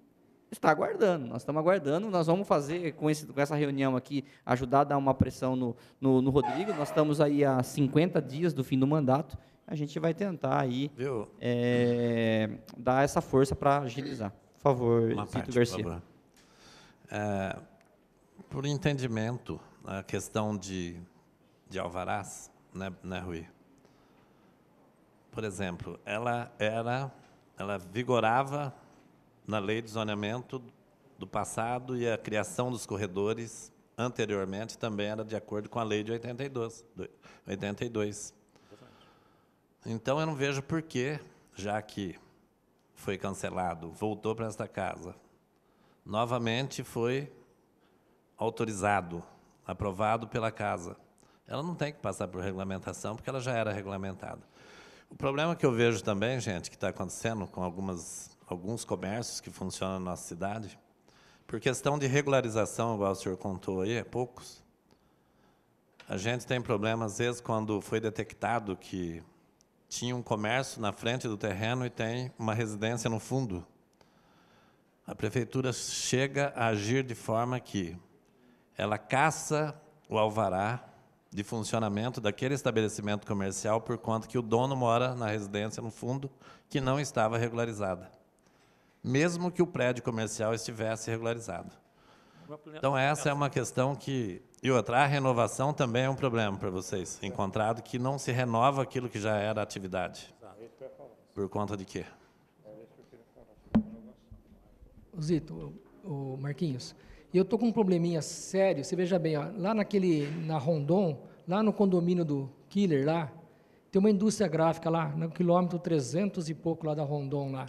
está aguardando. Nós estamos aguardando. Nós vamos fazer com, esse, com essa reunião aqui, ajudar a dar uma pressão no, no, no Rodrigo. Nós estamos aí a 50 dias do fim do mandato. A gente vai tentar aí é, dar essa força para agilizar. Por favor, uma Garcia. Por, favor.
É, por entendimento, a questão de, de Alvarás, né, né, Rui? Por exemplo, ela era, ela vigorava na lei de zoneamento do passado e a criação dos corredores anteriormente também era de acordo com a lei de 82. 82. Então eu não vejo por que, já que foi cancelado, voltou para esta casa, novamente foi autorizado, aprovado pela casa. Ela não tem que passar por regulamentação, porque ela já era regulamentada. O problema que eu vejo também, gente, que está acontecendo com algumas alguns comércios que funcionam na nossa cidade, por questão de regularização, igual o senhor contou aí, é poucos. A gente tem problemas, às vezes, quando foi detectado que tinha um comércio na frente do terreno e tem uma residência no fundo. A prefeitura chega a agir de forma que ela caça o alvará de funcionamento daquele estabelecimento comercial por conta que o dono mora na residência no fundo que não estava regularizada mesmo que o prédio comercial estivesse regularizado. Então, essa é uma questão que... E outra, a renovação também é um problema para vocês, encontrado que não se renova aquilo que já era atividade. É Por conta de quê? É
Zito, o Marquinhos, eu estou com um probleminha sério, você veja bem, ó, lá naquele, na Rondon, lá no condomínio do Killer, lá, tem uma indústria gráfica lá, no quilômetro 300 e pouco lá da Rondon, lá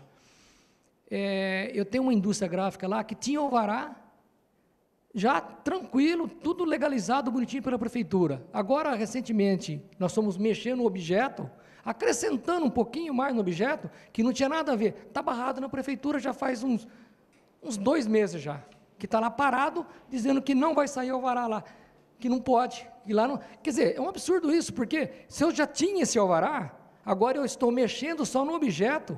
é, eu tenho uma indústria gráfica lá que tinha alvará, já tranquilo, tudo legalizado, bonitinho pela prefeitura. Agora, recentemente, nós fomos mexendo no objeto, acrescentando um pouquinho mais no objeto, que não tinha nada a ver. Está barrado na prefeitura já faz uns, uns dois meses já, que está lá parado, dizendo que não vai sair alvará lá, que não pode. E lá não, quer dizer, é um absurdo isso, porque se eu já tinha esse alvará, agora eu estou mexendo só no objeto,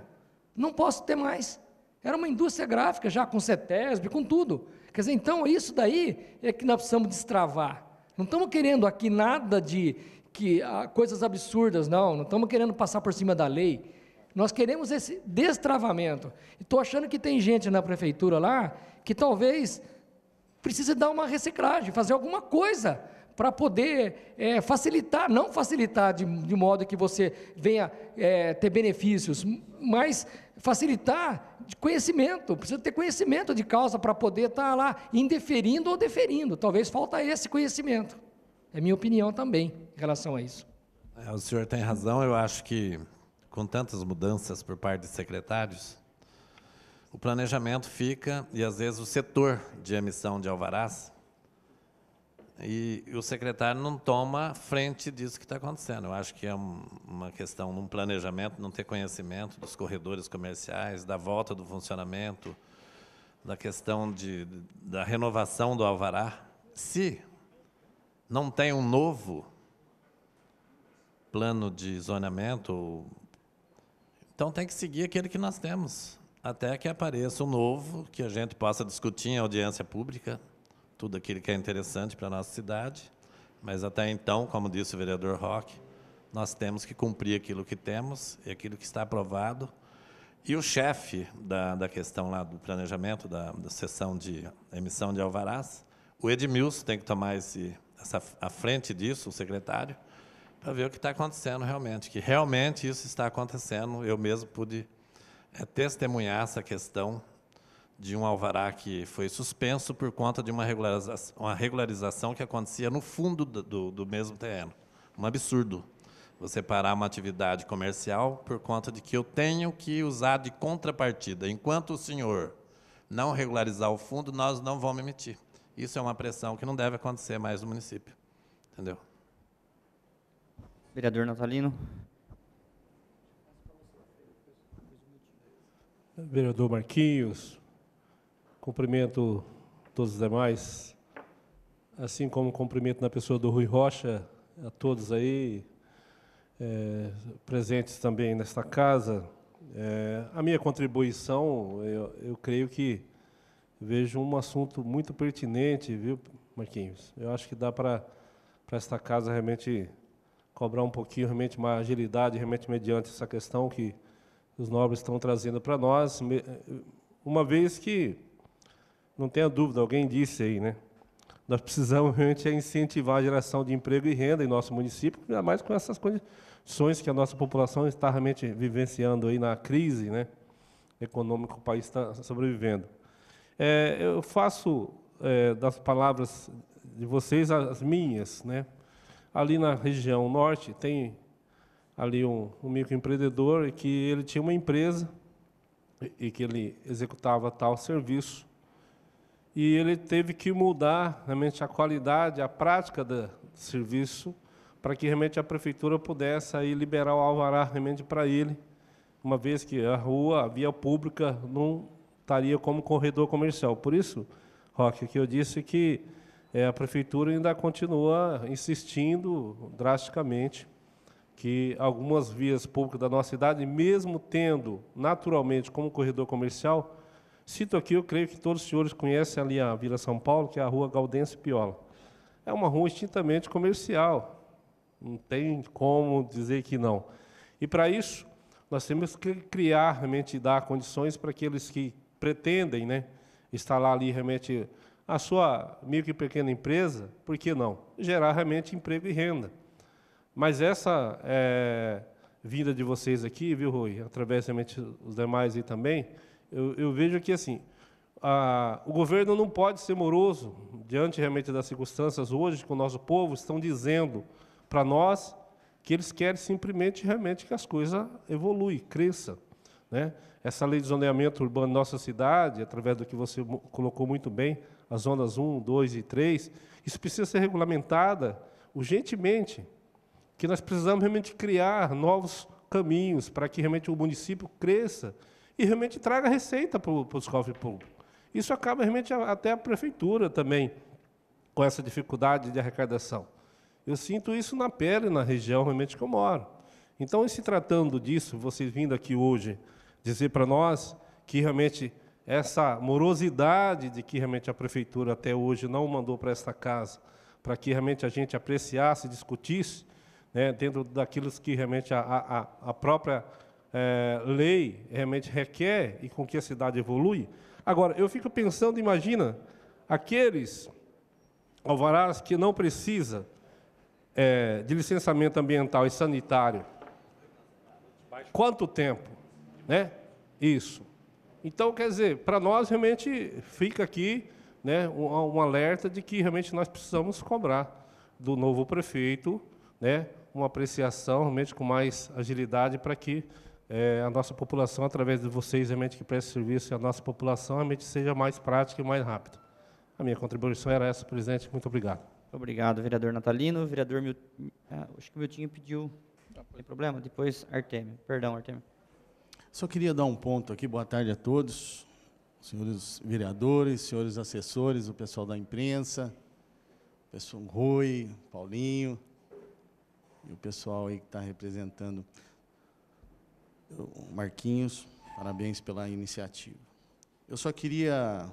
não posso ter mais. Era uma indústria gráfica já com CETESB, com tudo. Quer dizer, então isso daí é que nós precisamos destravar. Não estamos querendo aqui nada de que ah, coisas absurdas, não. Não estamos querendo passar por cima da lei. Nós queremos esse destravamento. Estou achando que tem gente na prefeitura lá que talvez precise dar uma reciclagem, fazer alguma coisa para poder é, facilitar, não facilitar de, de, modo que você venha é, ter benefícios, mas facilitar de conhecimento, precisa ter conhecimento de causa para poder estar tá lá indeferindo ou deferindo. Talvez falta esse conhecimento. É minha opinião também em relação a isso.
É, o senhor tem razão. Eu acho que com tantas mudanças por parte de secretários, o planejamento fica e às vezes o setor de emissão de alvarás e o secretário não toma frente disso que está acontecendo. Eu acho que é uma questão num planejamento, não ter conhecimento dos corredores comerciais, da volta do funcionamento, da questão de, da renovação do alvará. Se não tem um novo plano de zoneamento, então tem que seguir aquele que nós temos, até que apareça um novo que a gente possa discutir em audiência pública tudo aquilo que é interessante para a nossa cidade, mas até então, como disse o vereador Roque, nós temos que cumprir aquilo que temos e aquilo que está aprovado. E o chefe da, da questão lá do planejamento, da, da sessão de emissão de alvarás, o Edmilson tem que tomar esse, essa, a frente disso, o secretário, para ver o que está acontecendo realmente, que realmente isso está acontecendo. Eu mesmo pude é, testemunhar essa questão de um alvará que foi suspenso por conta de uma regularização, uma regularização que acontecia no fundo do, do mesmo terreno. Um absurdo você parar uma atividade comercial por conta de que eu tenho que usar de contrapartida. Enquanto o senhor não regularizar o fundo, nós não vamos emitir. Isso é uma pressão que não deve acontecer
mais no município. Entendeu? Vereador Natalino.
Vereador Marquinhos, Cumprimento todos os demais, assim como cumprimento na pessoa do Rui Rocha, a todos aí, é, presentes também nesta casa. É, a minha contribuição, eu, eu, creio que vejo um assunto muito pertinente, viu, Marquinhos? Eu acho que dá para esta casa realmente cobrar um pouquinho, realmente, uma agilidade, realmente, mediante essa questão que os nobres estão trazendo para nós, uma vez que não tenha dúvida, alguém disse aí, né? Nós precisamos realmente é incentivar a geração de emprego e renda em nosso município, ainda mais com essas condições que a nossa população está realmente vivenciando aí na crise né, econômica que o país está sobrevivendo. É, eu faço é, das palavras de vocês as minhas. Né? Ali na região norte tem ali um, um microempreendedor que ele tinha uma empresa e que ele executava tal serviço e ele teve que mudar realmente a qualidade, a prática do serviço, para que realmente a prefeitura pudesse aí liberar o alvará realmente para ele, uma vez que a rua, a via pública, não estaria como corredor comercial. Por isso, Roque, que eu disse que é, a prefeitura ainda continua insistindo drasticamente que algumas vias públicas da nossa cidade, mesmo tendo naturalmente como corredor comercial, Cito aqui, eu creio que todos os senhores conhecem ali a Vila São Paulo, que é a rua Galdense Piola. É uma rua extintamente comercial, não tem como dizer que não. E para isso, nós temos que criar, realmente dar condições para aqueles que pretendem né, instalar ali realmente a sua micro e pequena empresa, por que não? Gerar realmente emprego e renda. Mas essa é, vinda de vocês aqui, viu, Rui, através realmente os demais aí também, eu, eu vejo que assim, a, o governo não pode ser moroso diante realmente das circunstâncias hoje que o nosso povo estão dizendo para nós que eles querem simplesmente realmente que as coisas evoluem, cresçam. Né? Essa lei de zoneamento urbano da nossa cidade, através do que você colocou muito bem, as zonas 1, 2 e 3, isso precisa ser regulamentada urgentemente, que nós precisamos realmente criar novos caminhos para que realmente o município cresça e realmente traga receita para os cofres públicos. Isso acaba realmente até a prefeitura também com essa dificuldade de arrecadação. Eu sinto isso na pele, na região realmente que eu moro. Então, em se tratando disso, vocês vindo aqui hoje dizer para nós que realmente essa morosidade de que realmente a prefeitura até hoje não mandou para esta casa, para que realmente a gente apreciasse, discutisse, né, dentro daquilo que realmente a, a, a própria é, lei realmente requer e com que a cidade evolui. Agora, eu fico pensando, imagina, aqueles alvarás que não precisa é, de licenciamento ambiental e sanitário. Quanto tempo? Né? Isso. Então, quer dizer, para nós realmente fica aqui né, um, um, alerta de que realmente nós precisamos cobrar do novo prefeito né, uma apreciação realmente com mais agilidade para que é, a nossa população, através de vocês, realmente que presta serviço à nossa população, realmente seja mais prática e mais rápida. A minha contribuição era essa, presidente. Muito obrigado.
Obrigado, vereador Natalino. Vereador é, acho que o Miltinho pediu. Não tem problema? Depois, Artemio. Perdão, Artemio. Só queria dar um ponto aqui. Boa tarde a todos,
senhores vereadores, senhores assessores, o pessoal da imprensa, o pessoal Rui, Paulinho, e o pessoal aí que está representando. Marquinhos, parabéns pela iniciativa. Eu só queria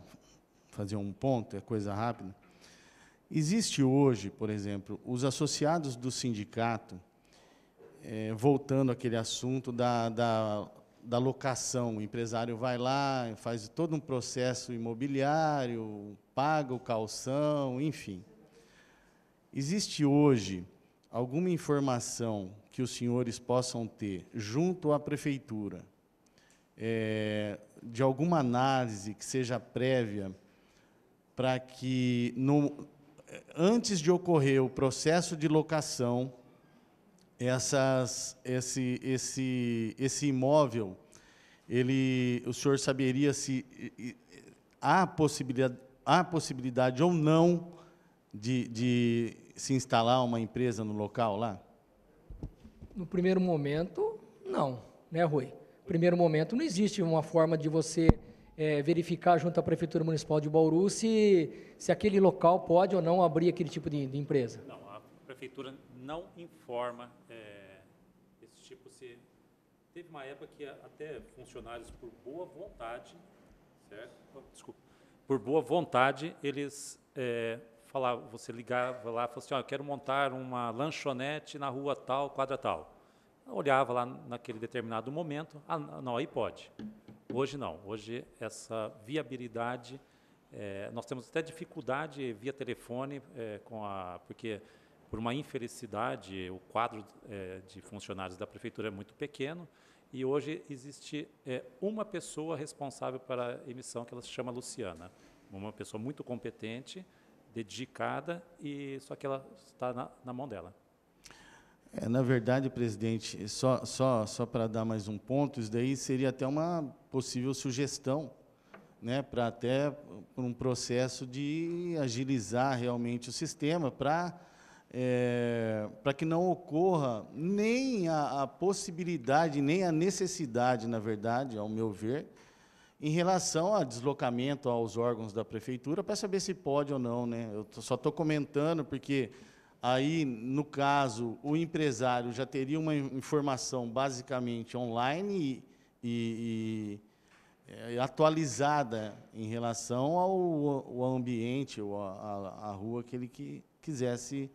fazer um ponto, é coisa rápida. Existe hoje, por exemplo, os associados do sindicato, é, voltando àquele assunto da, da, da locação, o empresário vai lá, faz todo um processo imobiliário, paga o calção, enfim. Existe hoje alguma informação que os senhores possam ter junto à prefeitura é, de alguma análise que seja prévia para que no, antes de ocorrer o processo de locação essas, esse, esse, esse imóvel ele o senhor saberia se há possibilidade há possibilidade ou não de, de se instalar uma empresa no local lá
no primeiro momento, não, né, Rui? No primeiro momento, não existe uma forma de você é, verificar junto à Prefeitura Municipal de Bauru se, se aquele local pode ou não abrir aquele tipo de, de empresa.
Não, a Prefeitura não informa é, esse tipo. Se... Teve uma época que até funcionários, por boa vontade, certo? Desculpa. Por boa vontade, eles é, falar, você ligava lá, falava assim, oh, eu quero montar uma lanchonete na rua tal, quadra tal. Eu olhava lá naquele determinado momento, ah, não, aí pode. Hoje não. Hoje essa viabilidade, é, nós temos até dificuldade via telefone é, com a, porque por uma infelicidade o quadro é, de funcionários da prefeitura é muito pequeno e hoje existe uma pessoa responsável para a emissão que ela se chama Luciana, uma pessoa muito competente dedicada e só que ela está na, na mão dela.
É, na verdade, presidente, só, só, só para dar mais um ponto, isso daí seria até uma possível sugestão, né, para até um processo de agilizar realmente o sistema, para é, para que não ocorra nem a, a possibilidade, nem a necessidade, na verdade, ao meu ver, em relação a deslocamento aos órgãos da prefeitura para saber se pode ou não. Né? Eu só estou comentando porque aí, no caso, o empresário já teria uma informação basicamente online e, e, e é, atualizada em relação ao, ao ambiente ou à rua que ele que,
quisesse...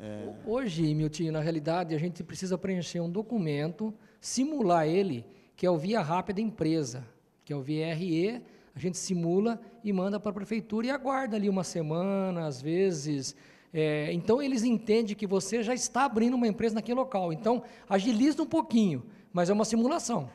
É... Hoje, Miltinho, na realidade, a gente precisa preencher um documento, simular ele, que é o Via Rápida Empresa que é o VRE, a gente simula e manda para a prefeitura e aguarda ali uma semana, às vezes. É, então, eles entendem que você já está abrindo uma empresa naquele local. Então, agiliza um pouquinho, mas é uma simulação.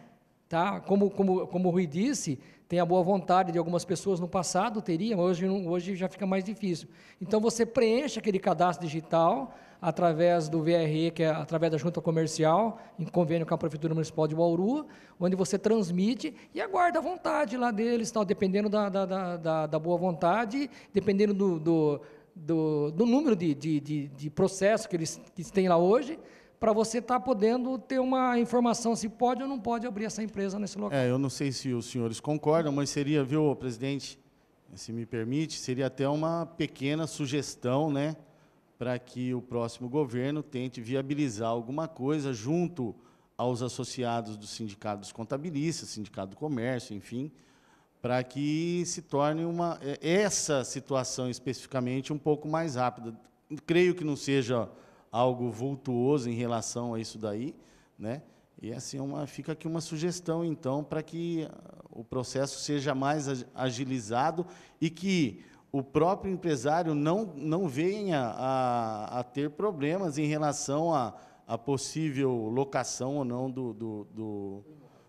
Tá? Como, como, como o Rui disse, tem a boa vontade de algumas pessoas no passado, teria, mas hoje, hoje já fica mais difícil. Então, você preenche aquele cadastro digital, através do VRE, que é através da junta comercial, em convênio com a Prefeitura Municipal de Bauru, onde você transmite e aguarda a vontade lá deles, tal, dependendo da, da, da, da boa vontade, dependendo do, do, do, do número de, de, de, de processos que eles, que eles têm lá hoje, para você estar tá podendo ter uma informação se pode ou não pode abrir essa empresa nesse local. É,
eu não sei se os senhores concordam, mas seria, viu, presidente, se me permite, seria até uma pequena sugestão, né? para que o próximo governo tente viabilizar alguma coisa junto aos associados do Sindicato dos Contabilistas, Sindicato do Comércio, enfim, para que se torne uma, é, essa situação especificamente um pouco mais rápida. Creio que não seja algo vultuoso em relação a isso daí, né? E assim uma, fica aqui uma sugestão então para que o processo seja mais agilizado e que o próprio empresário não, não venha a, a ter problemas em relação a, a possível locação ou não do, do, do,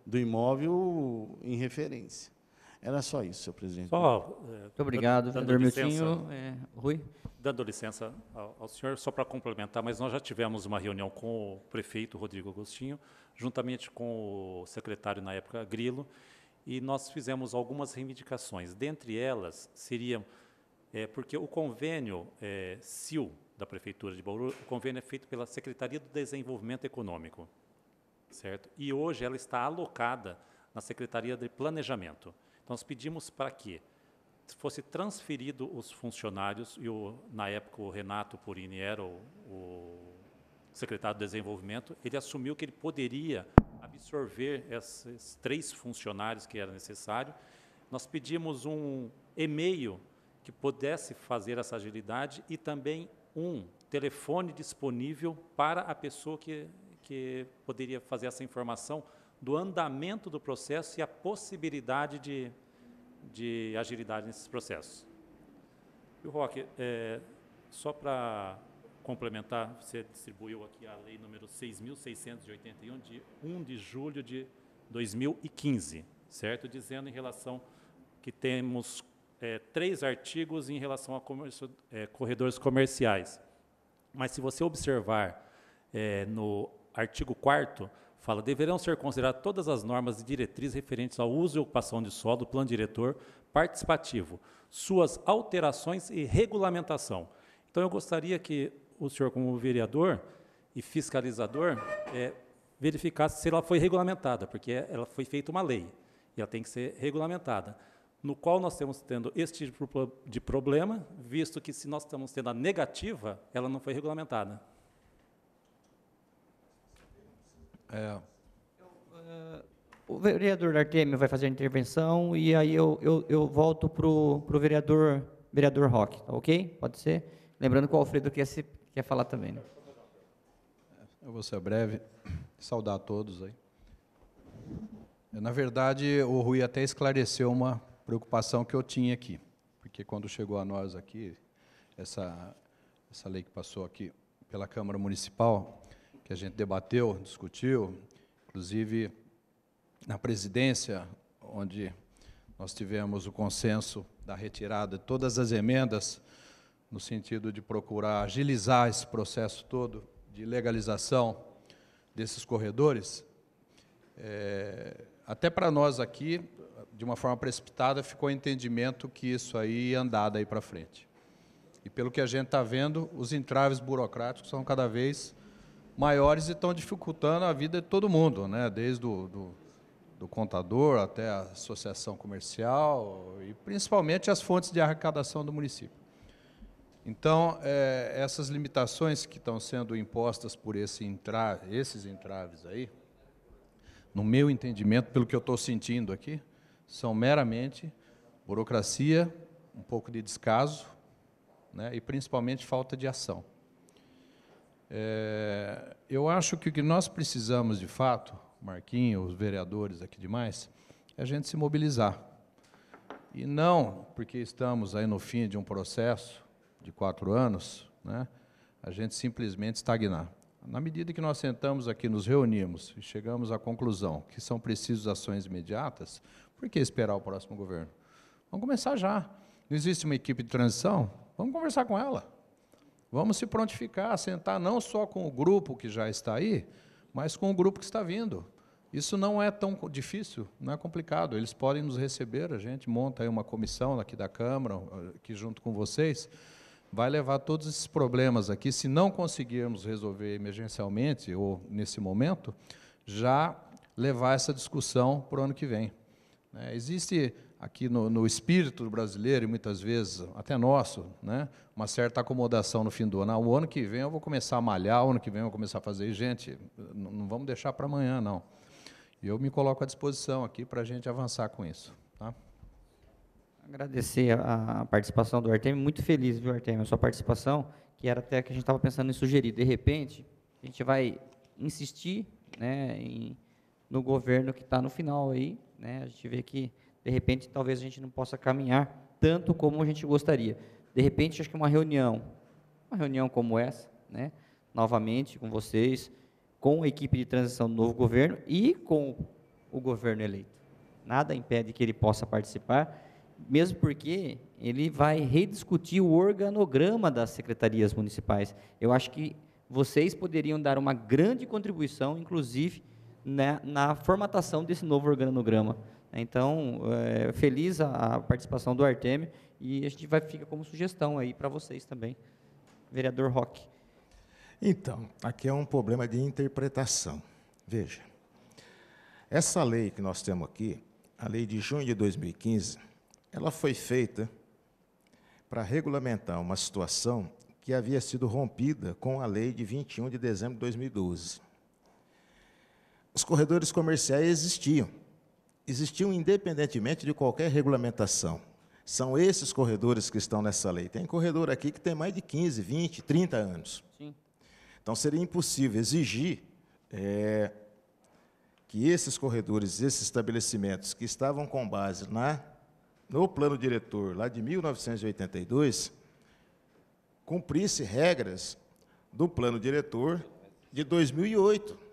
do imóvel em referência. Era só isso, senhor presidente. Só, é, Muito obrigado, dando licença,
é, Rui. Dando licença ao, ao senhor, só para complementar, mas nós já tivemos uma reunião com o prefeito Rodrigo Agostinho, juntamente com o secretário na época, Grilo, e nós fizemos algumas reivindicações. Dentre elas, seriam é, porque o convênio é, CIL da Prefeitura de Bauru, o convênio é feito pela Secretaria do Desenvolvimento Econômico, certo? E hoje ela está alocada na Secretaria de Planejamento. Então, nós pedimos para que fosse transferido os funcionários, e o, na época o Renato Purini era o, o secretário de Desenvolvimento, ele assumiu que ele poderia absorver esses três funcionários que era necessário. Nós pedimos um e-mail que pudesse fazer essa agilidade e também um telefone disponível para a pessoa que, que poderia fazer essa informação do andamento do processo e a possibilidade de, de agilidade nesses processos. E o Roque, é, só para complementar, você distribuiu aqui a lei número 6.681, de 1 de julho de 2015, certo? Dizendo em relação que temos é, três artigos em relação a comércio, é, corredores comerciais. Mas se você observar é, no artigo 4 fala: deverão ser consideradas todas as normas e diretrizes referentes ao uso e ocupação de solo do plano diretor participativo, suas alterações e regulamentação. Então, eu gostaria que o senhor, como vereador e fiscalizador, é, verificasse se ela foi regulamentada, porque ela foi feita uma lei e ela tem que ser regulamentada no qual nós estamos tendo este tipo de problema, visto que se nós estamos tendo a negativa, ela não foi regulamentada.
É.
Eu, uh, o vereador Artemio vai fazer a intervenção e aí eu, eu, eu volto para o vereador, vereador Roque, tá ok? Pode ser? Lembrando que o Alfredo quer, se,
quer falar também. Né? Eu vou ser breve, saudar a todos aí. Na verdade, o Rui até esclareceu uma preocupação que eu tinha aqui, porque quando chegou a nós aqui, essa, essa lei que passou aqui pela Câmara Municipal, que a gente debateu, discutiu, inclusive na presidência, onde nós tivemos o consenso da retirada de todas as emendas, no sentido de procurar agilizar esse processo todo de legalização desses corredores, é, até para nós aqui de uma forma precipitada, ficou o entendimento que isso aí ia andar daí para frente. E pelo que a gente está vendo, os entraves burocráticos são cada vez maiores e estão dificultando a vida de todo mundo, né? desde o do, do contador até a associação comercial e principalmente as fontes de arrecadação do município. Então, é, essas limitações que estão sendo impostas por esse entra, esses entraves aí, no meu entendimento, pelo que eu estou sentindo aqui, são meramente burocracia, um pouco de descaso né, e principalmente falta de ação. É, eu acho que o que nós precisamos de fato, Marquinhos, os vereadores aqui demais, é a gente se mobilizar. E não porque estamos aí no fim de um processo de quatro anos, né, a gente simplesmente estagnar. Na medida que nós sentamos aqui, nos reunimos e chegamos à conclusão que são precisas ações imediatas, por que esperar o próximo governo? Vamos começar já. Não existe uma equipe de transição? Vamos conversar com ela. Vamos se prontificar, sentar não só com o grupo que já está aí, mas com o grupo que está vindo. Isso não é tão difícil, não é complicado. Eles podem nos receber, a gente monta aí uma comissão aqui da Câmara, que junto com vocês, vai levar todos esses problemas aqui. Se não conseguirmos resolver emergencialmente ou nesse momento, já levar essa discussão para o ano que vem. Né? existe aqui no, no, espírito brasileiro, e muitas vezes até nosso, né, uma certa acomodação no fim do ano. Ah, o ano que vem eu vou começar a malhar, o ano que vem eu vou começar a fazer. gente, não, vamos deixar para amanhã, não. eu me coloco à disposição aqui para a gente avançar com isso. Tá? Agradecer
a, a participação do Artemio. Muito feliz, viu, Artemio, a sua participação, que era até que a gente estava pensando em sugerir. De repente, a gente vai insistir né, em, no governo que está no final aí, né, a gente vê que, de repente, talvez a gente não possa caminhar tanto como a gente gostaria. De repente, acho que uma reunião, uma reunião como essa, né, novamente com vocês, com a equipe de transição do novo governo e com o governo eleito. Nada impede que ele possa participar, mesmo porque ele vai rediscutir o organograma das secretarias municipais. Eu acho que vocês poderiam dar uma grande contribuição, inclusive, né, na formatação desse novo organograma. Então, é, feliz a, a, participação do Artemio e a gente vai fica como sugestão aí para vocês também, vereador
Roque. Então, aqui é um problema de interpretação. Veja, essa lei que nós temos aqui, a lei de junho de 2015, ela foi feita para regulamentar uma situação que havia sido rompida com a lei de 21 de dezembro de 2012 os corredores comerciais existiam. Existiam independentemente de qualquer regulamentação. São esses corredores que estão nessa lei. Tem corredor aqui que tem mais de 15, 20, 30 anos. Sim. Então seria impossível exigir é, que esses corredores, esses estabelecimentos que estavam com base na, no plano diretor lá de 1982, cumprissem regras do plano diretor de 2008.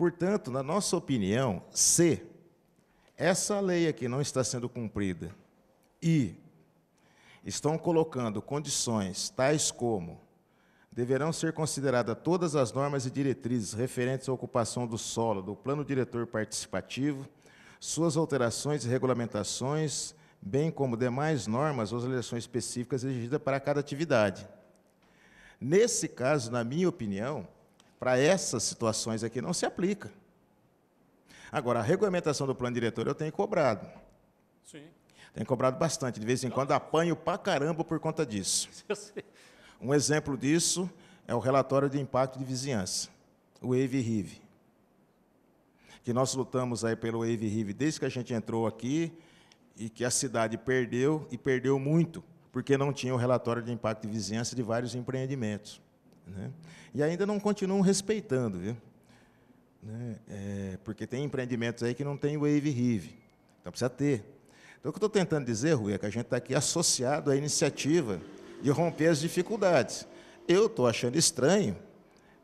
Portanto, na nossa opinião, se essa lei aqui não está sendo cumprida e estão colocando condições tais como deverão ser consideradas todas as normas e diretrizes referentes à ocupação do solo do plano diretor participativo, suas alterações e regulamentações, bem como demais normas ou legislações específicas exigidas para cada atividade. Nesse caso, na minha opinião, para essas situações aqui não se aplica. Agora, a regulamentação do plano diretor eu tenho cobrado. Sim. Tenho cobrado bastante. De vez em quando apanho para caramba por conta disso. Um exemplo disso é o relatório de impacto de vizinhança, o Wave Rive. Que nós lutamos aí pelo Wave Rive desde que a gente entrou aqui e que a cidade perdeu e perdeu muito, porque não tinha o relatório de impacto de vizinhança de vários empreendimentos. Né? E ainda não continuam respeitando, viu? Né? É, porque tem empreendimentos aí que não tem wave rive. Então precisa ter. Então o que eu estou tentando dizer, Rui, é que a gente está aqui associado à iniciativa de romper as dificuldades. Eu estou achando estranho,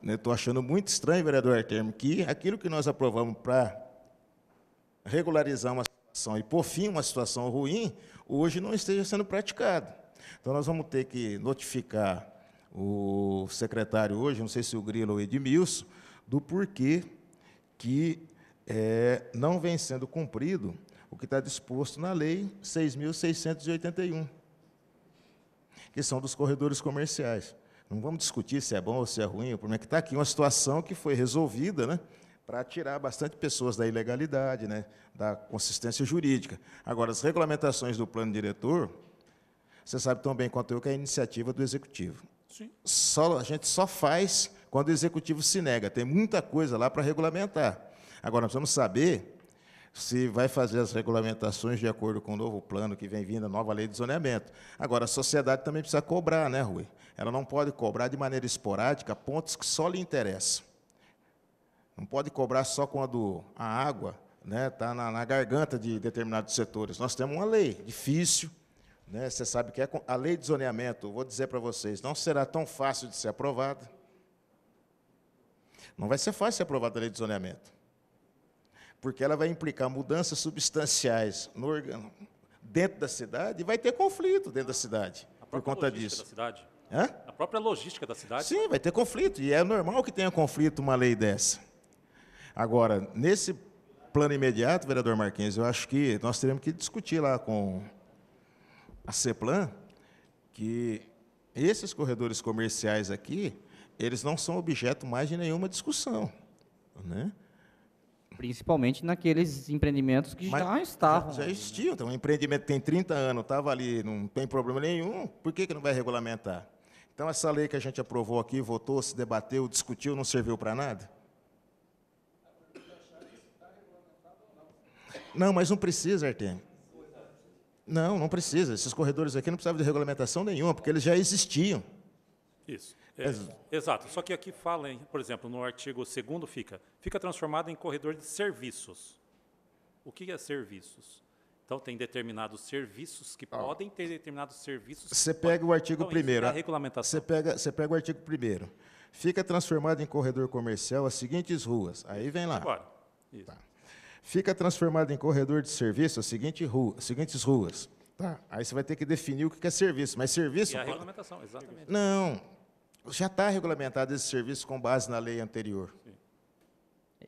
estou né? achando muito estranho, vereador Artermo, que aquilo que nós aprovamos para regularizar uma situação e, por fim, uma situação ruim, hoje não esteja sendo praticado. Então nós vamos ter que notificar o secretário hoje, não sei se o Grilo ou o Edmilson, do porquê que é, não vem sendo cumprido o que está disposto na Lei 6.681, que são dos corredores comerciais. Não vamos discutir se é bom ou se é ruim, o problema é que está aqui uma situação que foi resolvida, né? para tirar bastante pessoas da ilegalidade, né, da consistência jurídica. Agora, as regulamentações do plano diretor, você sabe tão bem quanto eu que é a iniciativa do executivo. Só, a gente só faz quando o executivo se nega. Tem muita coisa lá para regulamentar. Agora, nós vamos saber se vai fazer as regulamentações de acordo com o novo plano que vem vindo, a nova lei de zoneamento. Agora, a sociedade também precisa cobrar, né, Rui? Ela não pode cobrar de maneira esporádica pontos que só lhe interessam. Não pode cobrar só quando a água está né, tá na, na garganta de determinados setores. Nós temos uma lei difícil, né? Você sabe que é a lei de zoneamento, vou dizer para vocês, não será tão fácil de ser aprovada. Não vai ser fácil ser aprovada a lei de zoneamento, porque ela vai implicar mudanças substanciais no órgão, dentro da cidade e vai ter conflito dentro da cidade por conta disso. Da cidade. Hã? A própria logística da cidade. Sim, vai ter conflito, e é normal que tenha conflito uma lei dessa. Agora, nesse plano imediato, vereador Marquinhos, eu acho que nós teremos que discutir lá com a CEPLAN que esses corredores comerciais aqui, eles não são objeto mais de nenhuma discussão. Né? Principalmente naqueles empreendimentos que Mas já estavam. Já, existiam. Então, um empreendimento tem 30 anos, estava ali, não tem problema nenhum, por que, que não vai regulamentar? Então, essa lei que a gente aprovou aqui, votou, se debateu, discutiu, não serviu para nada? Não, mas não precisa, Artem. Não, não precisa. Esses corredores aqui não precisavam de regulamentação nenhuma, porque eles já existiam. Isso.
É, exato. Só que aqui fala, hein, por exemplo, no artigo 2 fica, fica transformado em corredor de serviços. O que é serviços? Então tem determinados serviços que ah. podem ter determinados serviços. Você pega podem... o artigo então, primeiro. É a ah,
regulamentação. Você pega, você pega o artigo primeiro. Fica transformado em corredor comercial as seguintes ruas. Aí vem lá. Agora. Isso. Tá fica transformado em corredor de serviço é as seguinte rua, seguintes ruas. Tá. Aí você vai ter que definir o que é serviço. Mas serviço. E a regulamentação, exatamente. Não. Já está regulamentado esse serviço com base na lei anterior.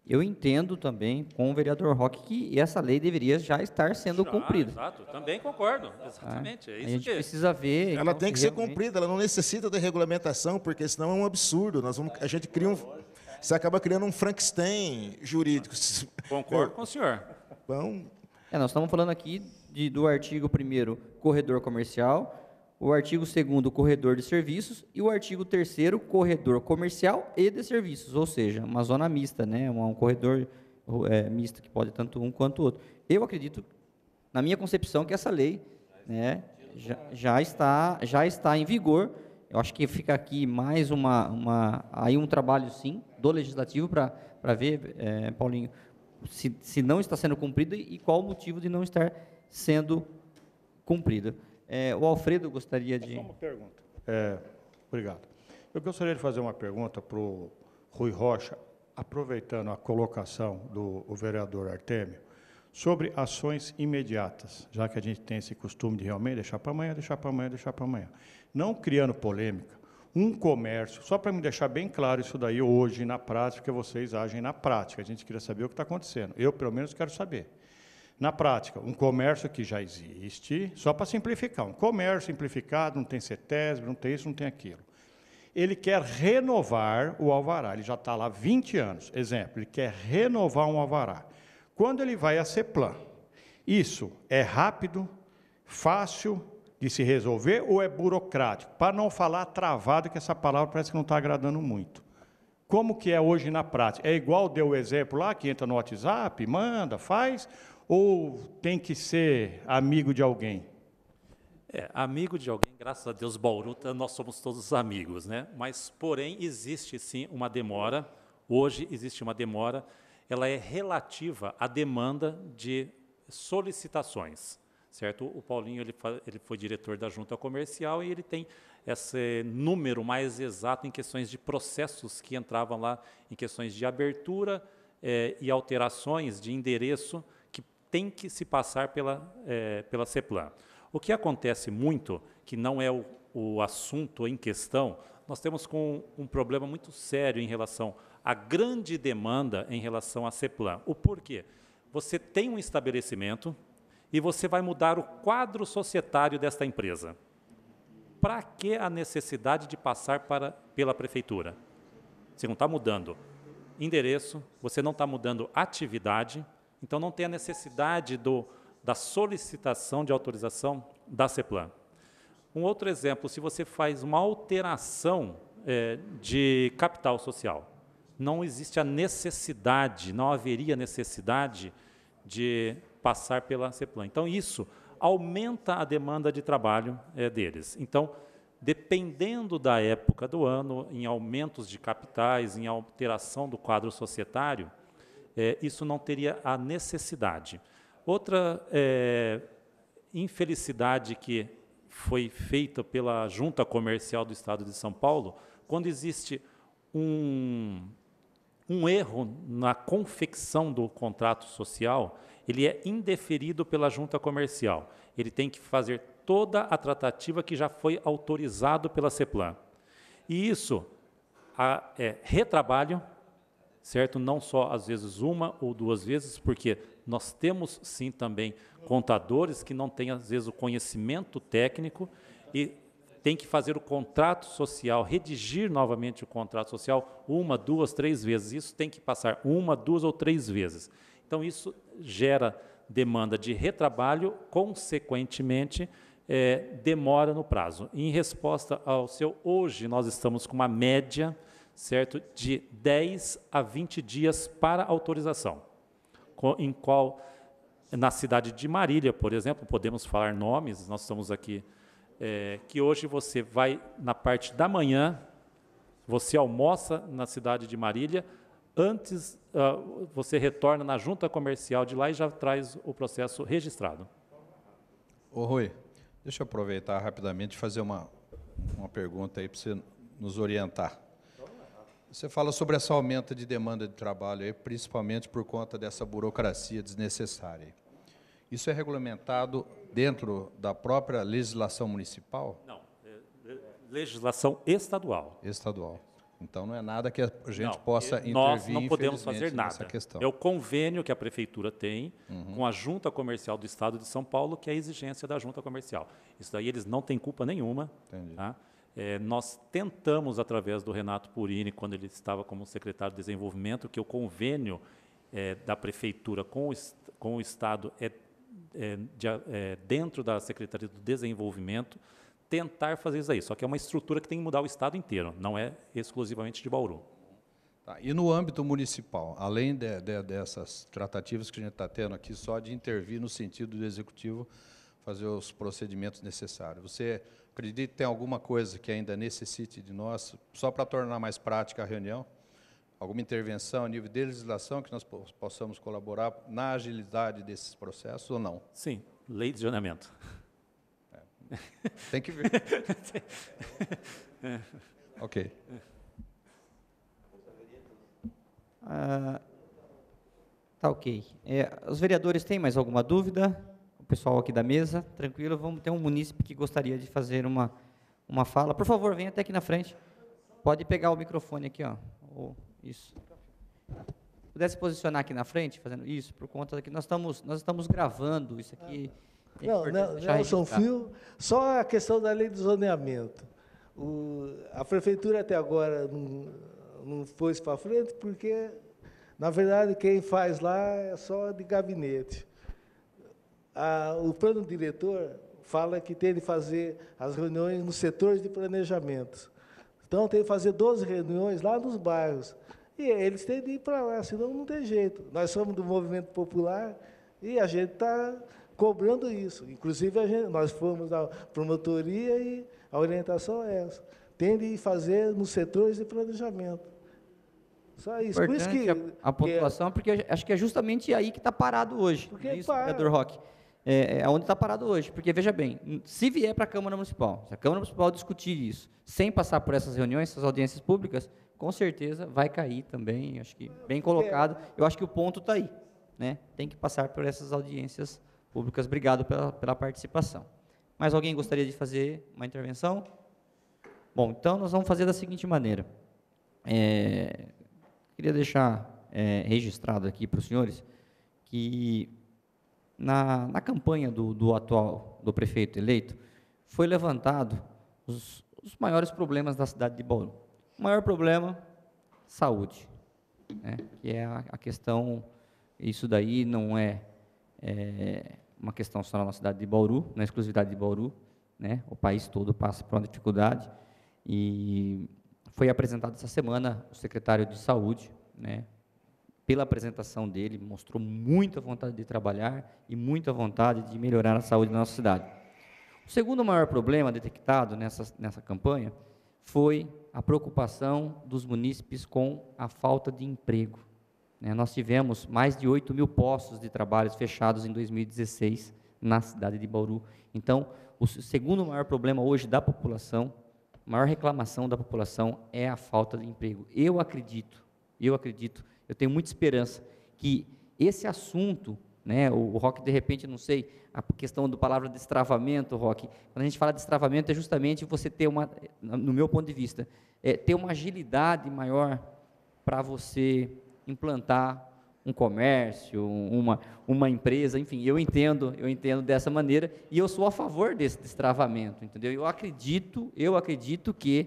Eu entendo também com o vereador Roque que essa lei deveria já estar sendo já, cumprida.
Exato, também concordo, exatamente. Ah, é tá? a gente que... precisa ver. Ela então, tem
que realmente... ser cumprida, ela não necessita da regulamentação, porque senão é um absurdo. Nós vamos, a gente cria um, você acaba criando um Frankenstein jurídico.
Concordo com o senhor.
Bom. é, nós estamos falando aqui de, do artigo
1 corredor comercial, o artigo 2 corredor de serviços e o artigo 3 corredor comercial e de serviços, ou seja, uma zona mista, né? um, um corredor é, misto que pode tanto um quanto o outro. Eu acredito, na minha concepção, que essa lei né, já, já, está, já está em vigor, eu acho que fica aqui mais uma, uma aí um trabalho sim do legislativo para ver, é, Paulinho, se, se não está sendo cumprido e qual o motivo de não estar sendo cumprido. É, o Alfredo gostaria de. Só uma pergunta. É, obrigado.
Eu gostaria de fazer uma pergunta para o Rui Rocha, aproveitando a colocação do vereador Artêmio, sobre ações imediatas, já que a gente tem esse costume de realmente deixar para amanhã, deixar para amanhã, deixar para amanhã não criando polêmica, um comércio, só para me deixar bem claro isso daí hoje na prática, porque vocês agem na prática, a gente queria saber o que está acontecendo. Eu, pelo menos, quero saber. Na prática, um comércio que já existe, só para simplificar, um comércio simplificado, não tem CETESB, não tem isso, não tem aquilo. Ele quer renovar o alvará, ele já está lá há 20 anos. Exemplo, ele quer renovar um alvará. Quando ele vai a CEPLAN, isso é rápido, fácil de se resolver ou é burocrático? Para não falar travado, que essa palavra parece que não está agradando muito. Como que é hoje na prática? É igual deu o exemplo lá, que entra no WhatsApp, manda, faz, ou tem que ser amigo de alguém?
É, amigo de alguém, graças a Deus, Bauruta, nós somos todos amigos, né? Mas, porém, existe sim uma demora, hoje existe uma demora, ela é relativa à demanda de solicitações certo? O Paulinho ele, ele foi diretor da junta comercial e ele tem esse número mais exato em questões de processos que entravam lá, em questões de abertura é, e alterações de endereço que tem que se passar pela, é, pela CEPLAN. O que acontece muito, que não é o, o assunto em questão, nós temos com um problema muito sério em relação à grande demanda em relação à CEPLAN. O porquê? Você tem um estabelecimento, e você vai mudar o quadro societário desta empresa. Para que a necessidade de passar para, pela prefeitura? Você não está mudando endereço, você não está mudando atividade, então não tem a necessidade do, da solicitação de autorização da CEPLAN. Um outro exemplo, se você faz uma alteração é, de capital social, não existe a necessidade, não haveria necessidade de passar pela CEPLAN. Então, isso aumenta a demanda de trabalho é, deles. Então, dependendo da época do ano, em aumentos de capitais, em alteração do quadro societário, é, isso não teria a necessidade. Outra é, infelicidade que foi feita pela Junta Comercial do Estado de São Paulo, quando existe um, um erro na confecção do contrato social, ele é indeferido pela junta comercial. Ele tem que fazer toda a tratativa que já foi autorizado pela CEPLAN. E isso a, é retrabalho, certo? Não só às vezes uma ou duas vezes, porque nós temos sim também contadores que não têm às vezes o conhecimento técnico e tem que fazer o contrato social, redigir novamente o contrato social uma, duas, três vezes. Isso tem que passar uma, duas ou três vezes. Então, isso gera demanda de retrabalho, consequentemente, é, demora no prazo. Em resposta ao seu, hoje nós estamos com uma média, certo, de 10 a 20 dias para autorização, em qual, na cidade de Marília, por exemplo, podemos falar nomes, nós estamos aqui, é, que hoje você vai na parte da manhã, você almoça na cidade de Marília, antes uh, você retorna na junta comercial de lá e já traz o processo registrado.
Ô Rui, deixa eu aproveitar rapidamente e fazer uma, uma pergunta aí para você nos orientar. Você fala sobre essa aumento de demanda de trabalho, aí, principalmente por conta dessa burocracia desnecessária. Isso é regulamentado dentro da própria legislação municipal?
Não, é, é
legislação estadual. Estadual. Então não é nada que a gente não, possa intervir. Nós não podemos fazer nada. Questão. É o
convênio que a prefeitura tem uhum. com a Junta Comercial do Estado de São Paulo, que é a exigência da Junta Comercial. Isso daí eles não têm culpa nenhuma. Tá? É, nós tentamos através do Renato Purini, quando ele estava como secretário de desenvolvimento, que o convênio é, da prefeitura com o, com o estado é, é de, é, dentro da Secretaria do Desenvolvimento tentar fazer isso aí. Só que é uma estrutura que tem que mudar o estado inteiro, não
é exclusivamente de Bauru. Tá, e no âmbito municipal, além de, de, dessas tratativas que a gente está tendo aqui, só de intervir no sentido do executivo fazer os procedimentos necessários, você acredita que tem alguma coisa que ainda necessite de nós, só para tornar mais prática a reunião? Alguma intervenção a nível de legislação que nós possamos colaborar na agilidade desses processos ou não? Sim, lei de saneamento. Tem que ver.
ok. Ah, tá ok. É, os vereadores têm mais alguma dúvida? O pessoal aqui da mesa, tranquilo. Vamos ter um munícipe que gostaria de fazer uma, uma fala. Por favor, venha até aqui na frente. Pode pegar o microfone aqui, ó. Isso. Pudesse posicionar aqui na frente, fazendo isso, por conta que nós estamos, nós estamos gravando isso aqui. Ah, tá é não, não São Fio,
só a questão da lei do zoneamento. O, a prefeitura até agora não, não foi para frente porque, na verdade, quem faz lá é só de gabinete. A, o plano diretor fala que tem de fazer as reuniões nos setores de planejamento. Então, tem de fazer 12 reuniões lá nos bairros. E eles têm de ir para lá, senão não tem jeito. Nós somos do movimento popular e a gente está cobrando isso. Inclusive, gente, nós fomos à promotoria e a orientação é essa. Tende de fazer nos
setores de planejamento.
Só isso. Por isso que. A,
a pontuação, é, porque acho que é justamente aí que está parado hoje. Porque é isso, para. vereador Roque. É, é onde está parado hoje. Porque, veja bem, se vier para a Câmara Municipal, se a Câmara Municipal discutir isso, sem passar por essas reuniões, essas audiências públicas, com certeza vai cair também. Acho que bem colocado. Eu acho que o ponto está aí. Né? Tem que passar por essas audiências públicas públicas. Obrigado pela, pela participação. Mais alguém gostaria de fazer uma intervenção? Bom, então nós vamos fazer da seguinte maneira. É, queria deixar é, registrado aqui para os senhores que na, na campanha do, do atual, do prefeito eleito, foi levantado os, os maiores problemas da cidade de Bauru. O maior problema, saúde, né, que é a, a questão, isso daí não é é, uma questão só na nossa cidade de Bauru, na exclusividade de Bauru, né? O país todo passa por uma dificuldade e foi apresentado essa semana o secretário de Saúde, né? Pela apresentação dele, mostrou muita vontade de trabalhar e muita vontade de melhorar a saúde da nossa cidade. O segundo maior problema detectado nessa, nessa campanha foi a preocupação dos munícipes com a falta de emprego. Né, nós tivemos mais de 8 mil postos de trabalhos fechados em 2016 na cidade de Bauru. Então, o segundo maior problema hoje da população, maior reclamação da população é a falta de emprego. Eu acredito, eu acredito, eu tenho muita esperança que esse assunto, né, o, o Rock de repente, não sei, a questão do palavra destravamento, Rock, quando a gente fala destravamento é justamente você ter uma, no meu ponto de vista, é ter uma agilidade maior para você implantar um comércio, uma, uma empresa, enfim, eu entendo, eu entendo dessa maneira e eu sou a favor desse destravamento, entendeu? Eu acredito, eu acredito que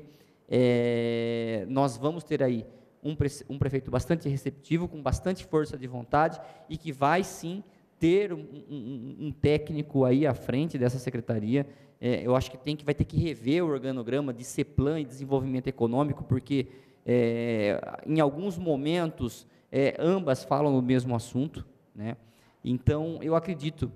é, nós vamos ter aí um, pre, um prefeito bastante receptivo, com bastante força de vontade e que vai sim ter um, um, um técnico aí à frente dessa secretaria. É, eu acho que tem que vai ter que rever o organograma de CEPLAN e desenvolvimento econômico, porque é, em alguns momentos, é, ambas falam o mesmo assunto. Né? Então, eu acredito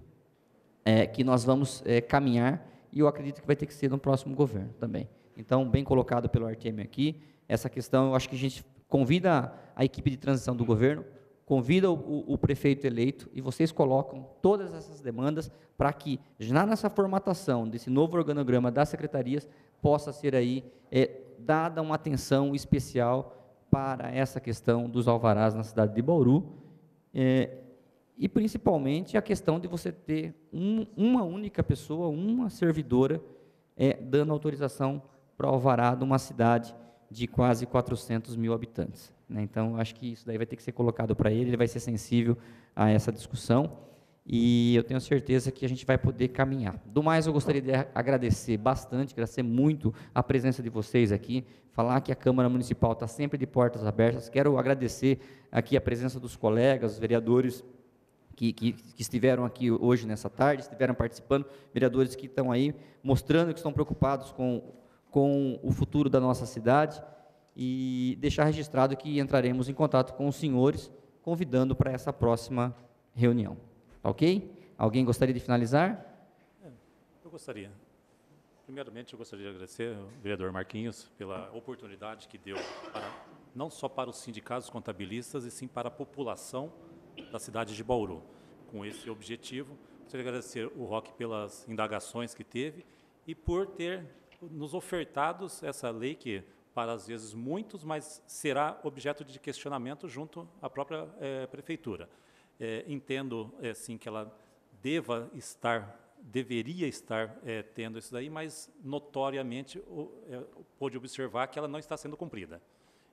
é, que nós vamos é, caminhar e eu acredito que vai ter que ser no próximo governo também. Então, bem colocado pelo Artemio aqui, essa questão, eu acho que a gente convida a equipe de transição do governo, convida o, o prefeito eleito e vocês colocam todas essas demandas para que, já nessa formatação desse novo organograma das secretarias, possa ser aí é, dada uma atenção especial para essa questão dos alvarás na cidade de Bauru, é, e principalmente a questão de você ter um, uma única pessoa, uma servidora, é, dando autorização para o alvará de uma cidade de quase 400 mil habitantes. Né? Então, acho que isso daí vai ter que ser colocado para ele, ele vai ser sensível a essa discussão e eu tenho certeza que a gente vai poder caminhar. Do mais, eu gostaria de agradecer bastante, agradecer muito a presença de vocês aqui, falar que a Câmara Municipal está sempre de portas abertas. Quero agradecer aqui a presença dos colegas, os vereadores que, que, que, estiveram aqui hoje nessa tarde, estiveram participando, vereadores que estão aí mostrando que estão preocupados com, com o futuro da nossa cidade e deixar registrado que entraremos em contato com os senhores, convidando para essa próxima reunião. Ok? Alguém gostaria de finalizar?
É, eu gostaria. Primeiramente, eu gostaria de agradecer ao vereador Marquinhos pela oportunidade que deu, para, não só para os sindicatos contabilistas, e sim para a população da cidade de Bauru. Com esse objetivo, gostaria de agradecer o ROC pelas indagações que teve e por ter nos ofertado essa lei que, para às vezes muitos, mas será objeto de questionamento junto à própria é, prefeitura é, entendo é, sim que ela deva estar, deveria estar é, tendo isso daí, mas notoriamente o, é, pôde observar que ela não está sendo cumprida.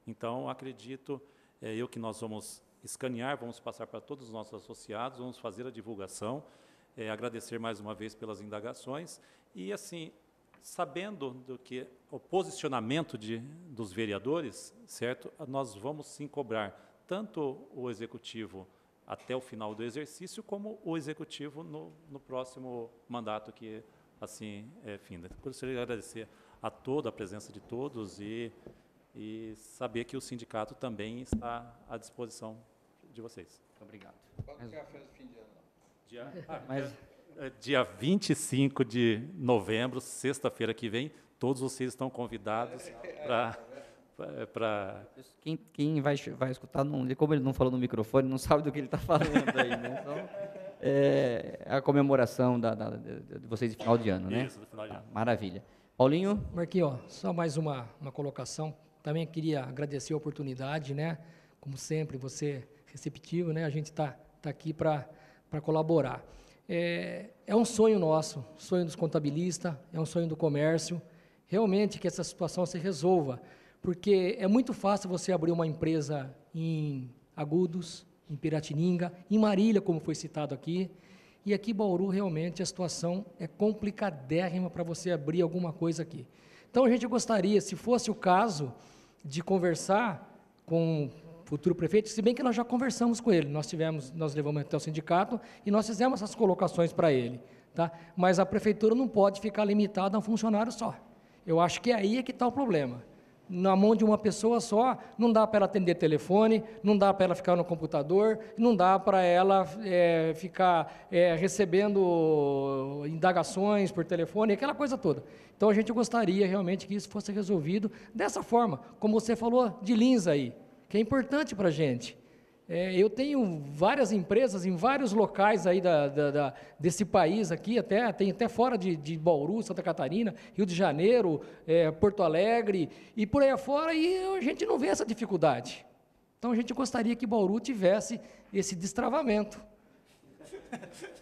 Então, acredito é, eu que nós vamos escanear, vamos passar para todos os nossos associados, vamos fazer a divulgação, é, agradecer mais uma vez pelas indagações e, assim, sabendo do que o posicionamento de, dos vereadores, certo? Nós vamos sim cobrar tanto o executivo até o final do exercício, como o executivo no, no próximo mandato que assim é finda. Gostaria de agradecer a toda a presença de todos e, e saber que o sindicato também está à disposição de vocês. Obrigado.
Quando que é a festa de fim de ano? Dia, ah, Mas... É,
dia 25 de novembro, sexta-feira que vem, todos vocês estão convidados é, é, para
para quem, quem vai, vai escutar, não, como ele não falou no microfone, não sabe do que ele está falando aí, né? Então, é a comemoração da, da, de vocês de final de ano, né? Isso, final de ah, ano. Tá, maravilha. Paulinho?
Marquinhos, só mais uma, uma colocação. Também queria agradecer a oportunidade, né? Como sempre, você receptivo, né? A gente está tá aqui para colaborar. É, é um sonho nosso, sonho dos contabilistas, é um sonho do comércio, realmente que essa situação se resolva porque é muito fácil você abrir uma empresa em Agudos, em Piratininga, em Marília, como foi citado aqui. E aqui, Bauru, realmente a situação é complicadérrima para você abrir alguma coisa aqui. Então, a gente gostaria, se fosse o caso, de conversar com o futuro prefeito, se bem que nós já conversamos com ele. Nós tivemos, nós levamos até o sindicato e nós fizemos essas colocações para ele. Tá? Mas a prefeitura não pode ficar limitada a um funcionário só. Eu acho que é aí é que está o problema na mão de uma pessoa só, não dá para ela atender telefone, não dá para ela ficar no computador, não dá para ela é, ficar é, recebendo indagações por telefone, aquela coisa toda. Então a gente gostaria realmente que isso fosse resolvido dessa forma, como você falou de Lins aí, que é importante para a gente. É, eu tenho várias empresas em vários locais aí da, da, da, desse país aqui, até, tem até fora de, de Bauru, Santa Catarina, Rio de Janeiro, é, Porto Alegre e por aí afora, e a gente não vê essa dificuldade. Então a gente gostaria que Bauru tivesse esse destravamento.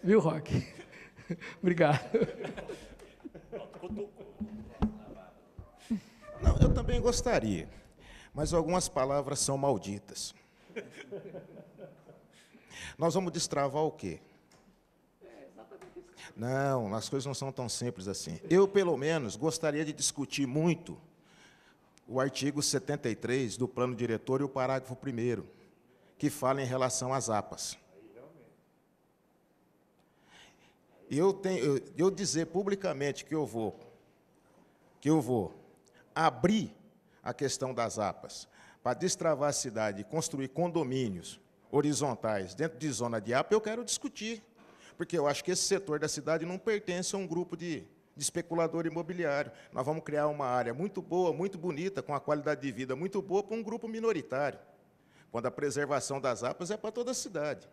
Viu, Rock? Obrigado.
Não, eu também gostaria, mas algumas palavras são malditas. Nós vamos destravar o quê? É, não, as coisas não são tão simples assim. Eu, pelo menos, gostaria de discutir muito o artigo 73 do plano diretor e o parágrafo 1 que fala em relação às APAs. Eu, tenho, eu, eu dizer publicamente que eu vou, que eu vou abrir a questão das APAs, para destravar a cidade e construir condomínios horizontais dentro de zona de APA, eu quero discutir, porque eu acho que esse setor da cidade não pertence a um grupo de, de especulador imobiliário. Nós vamos criar uma área muito boa, muito bonita, com uma qualidade de vida muito boa para um grupo minoritário, quando a preservação das APAs é para toda a cidade.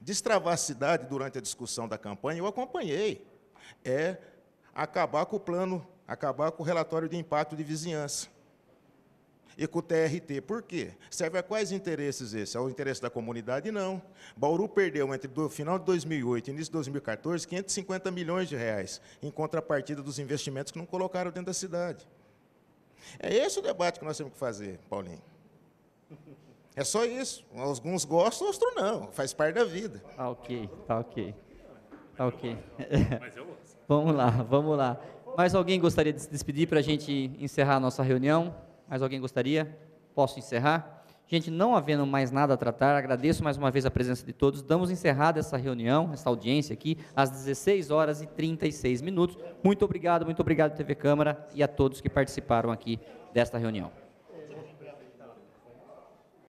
Destravar a cidade durante a discussão da campanha, eu acompanhei, é acabar com o plano, acabar com o relatório de impacto de vizinhança e com o TRT. Por quê? Serve a quais interesses esse? Ao interesse da comunidade? Não. Bauru perdeu, entre o final de 2008 e início de 2014, 550 milhões de reais, em contrapartida dos investimentos que não colocaram dentro da cidade. É esse o debate que nós temos que fazer, Paulinho. É só isso. Alguns gostam, outros não. Faz parte da vida. Tá ok, tá ok. Tá ok. vamos lá, vamos
lá. Mais alguém gostaria de se despedir para a gente encerrar a nossa reunião? Mais alguém gostaria? Posso encerrar? Gente, não havendo mais nada a tratar, agradeço mais uma vez a presença de todos. Damos encerrada essa reunião, essa audiência aqui, às 16 horas e 36 minutos. Muito obrigado, muito obrigado, TV Câmara, e a todos que participaram aqui desta reunião.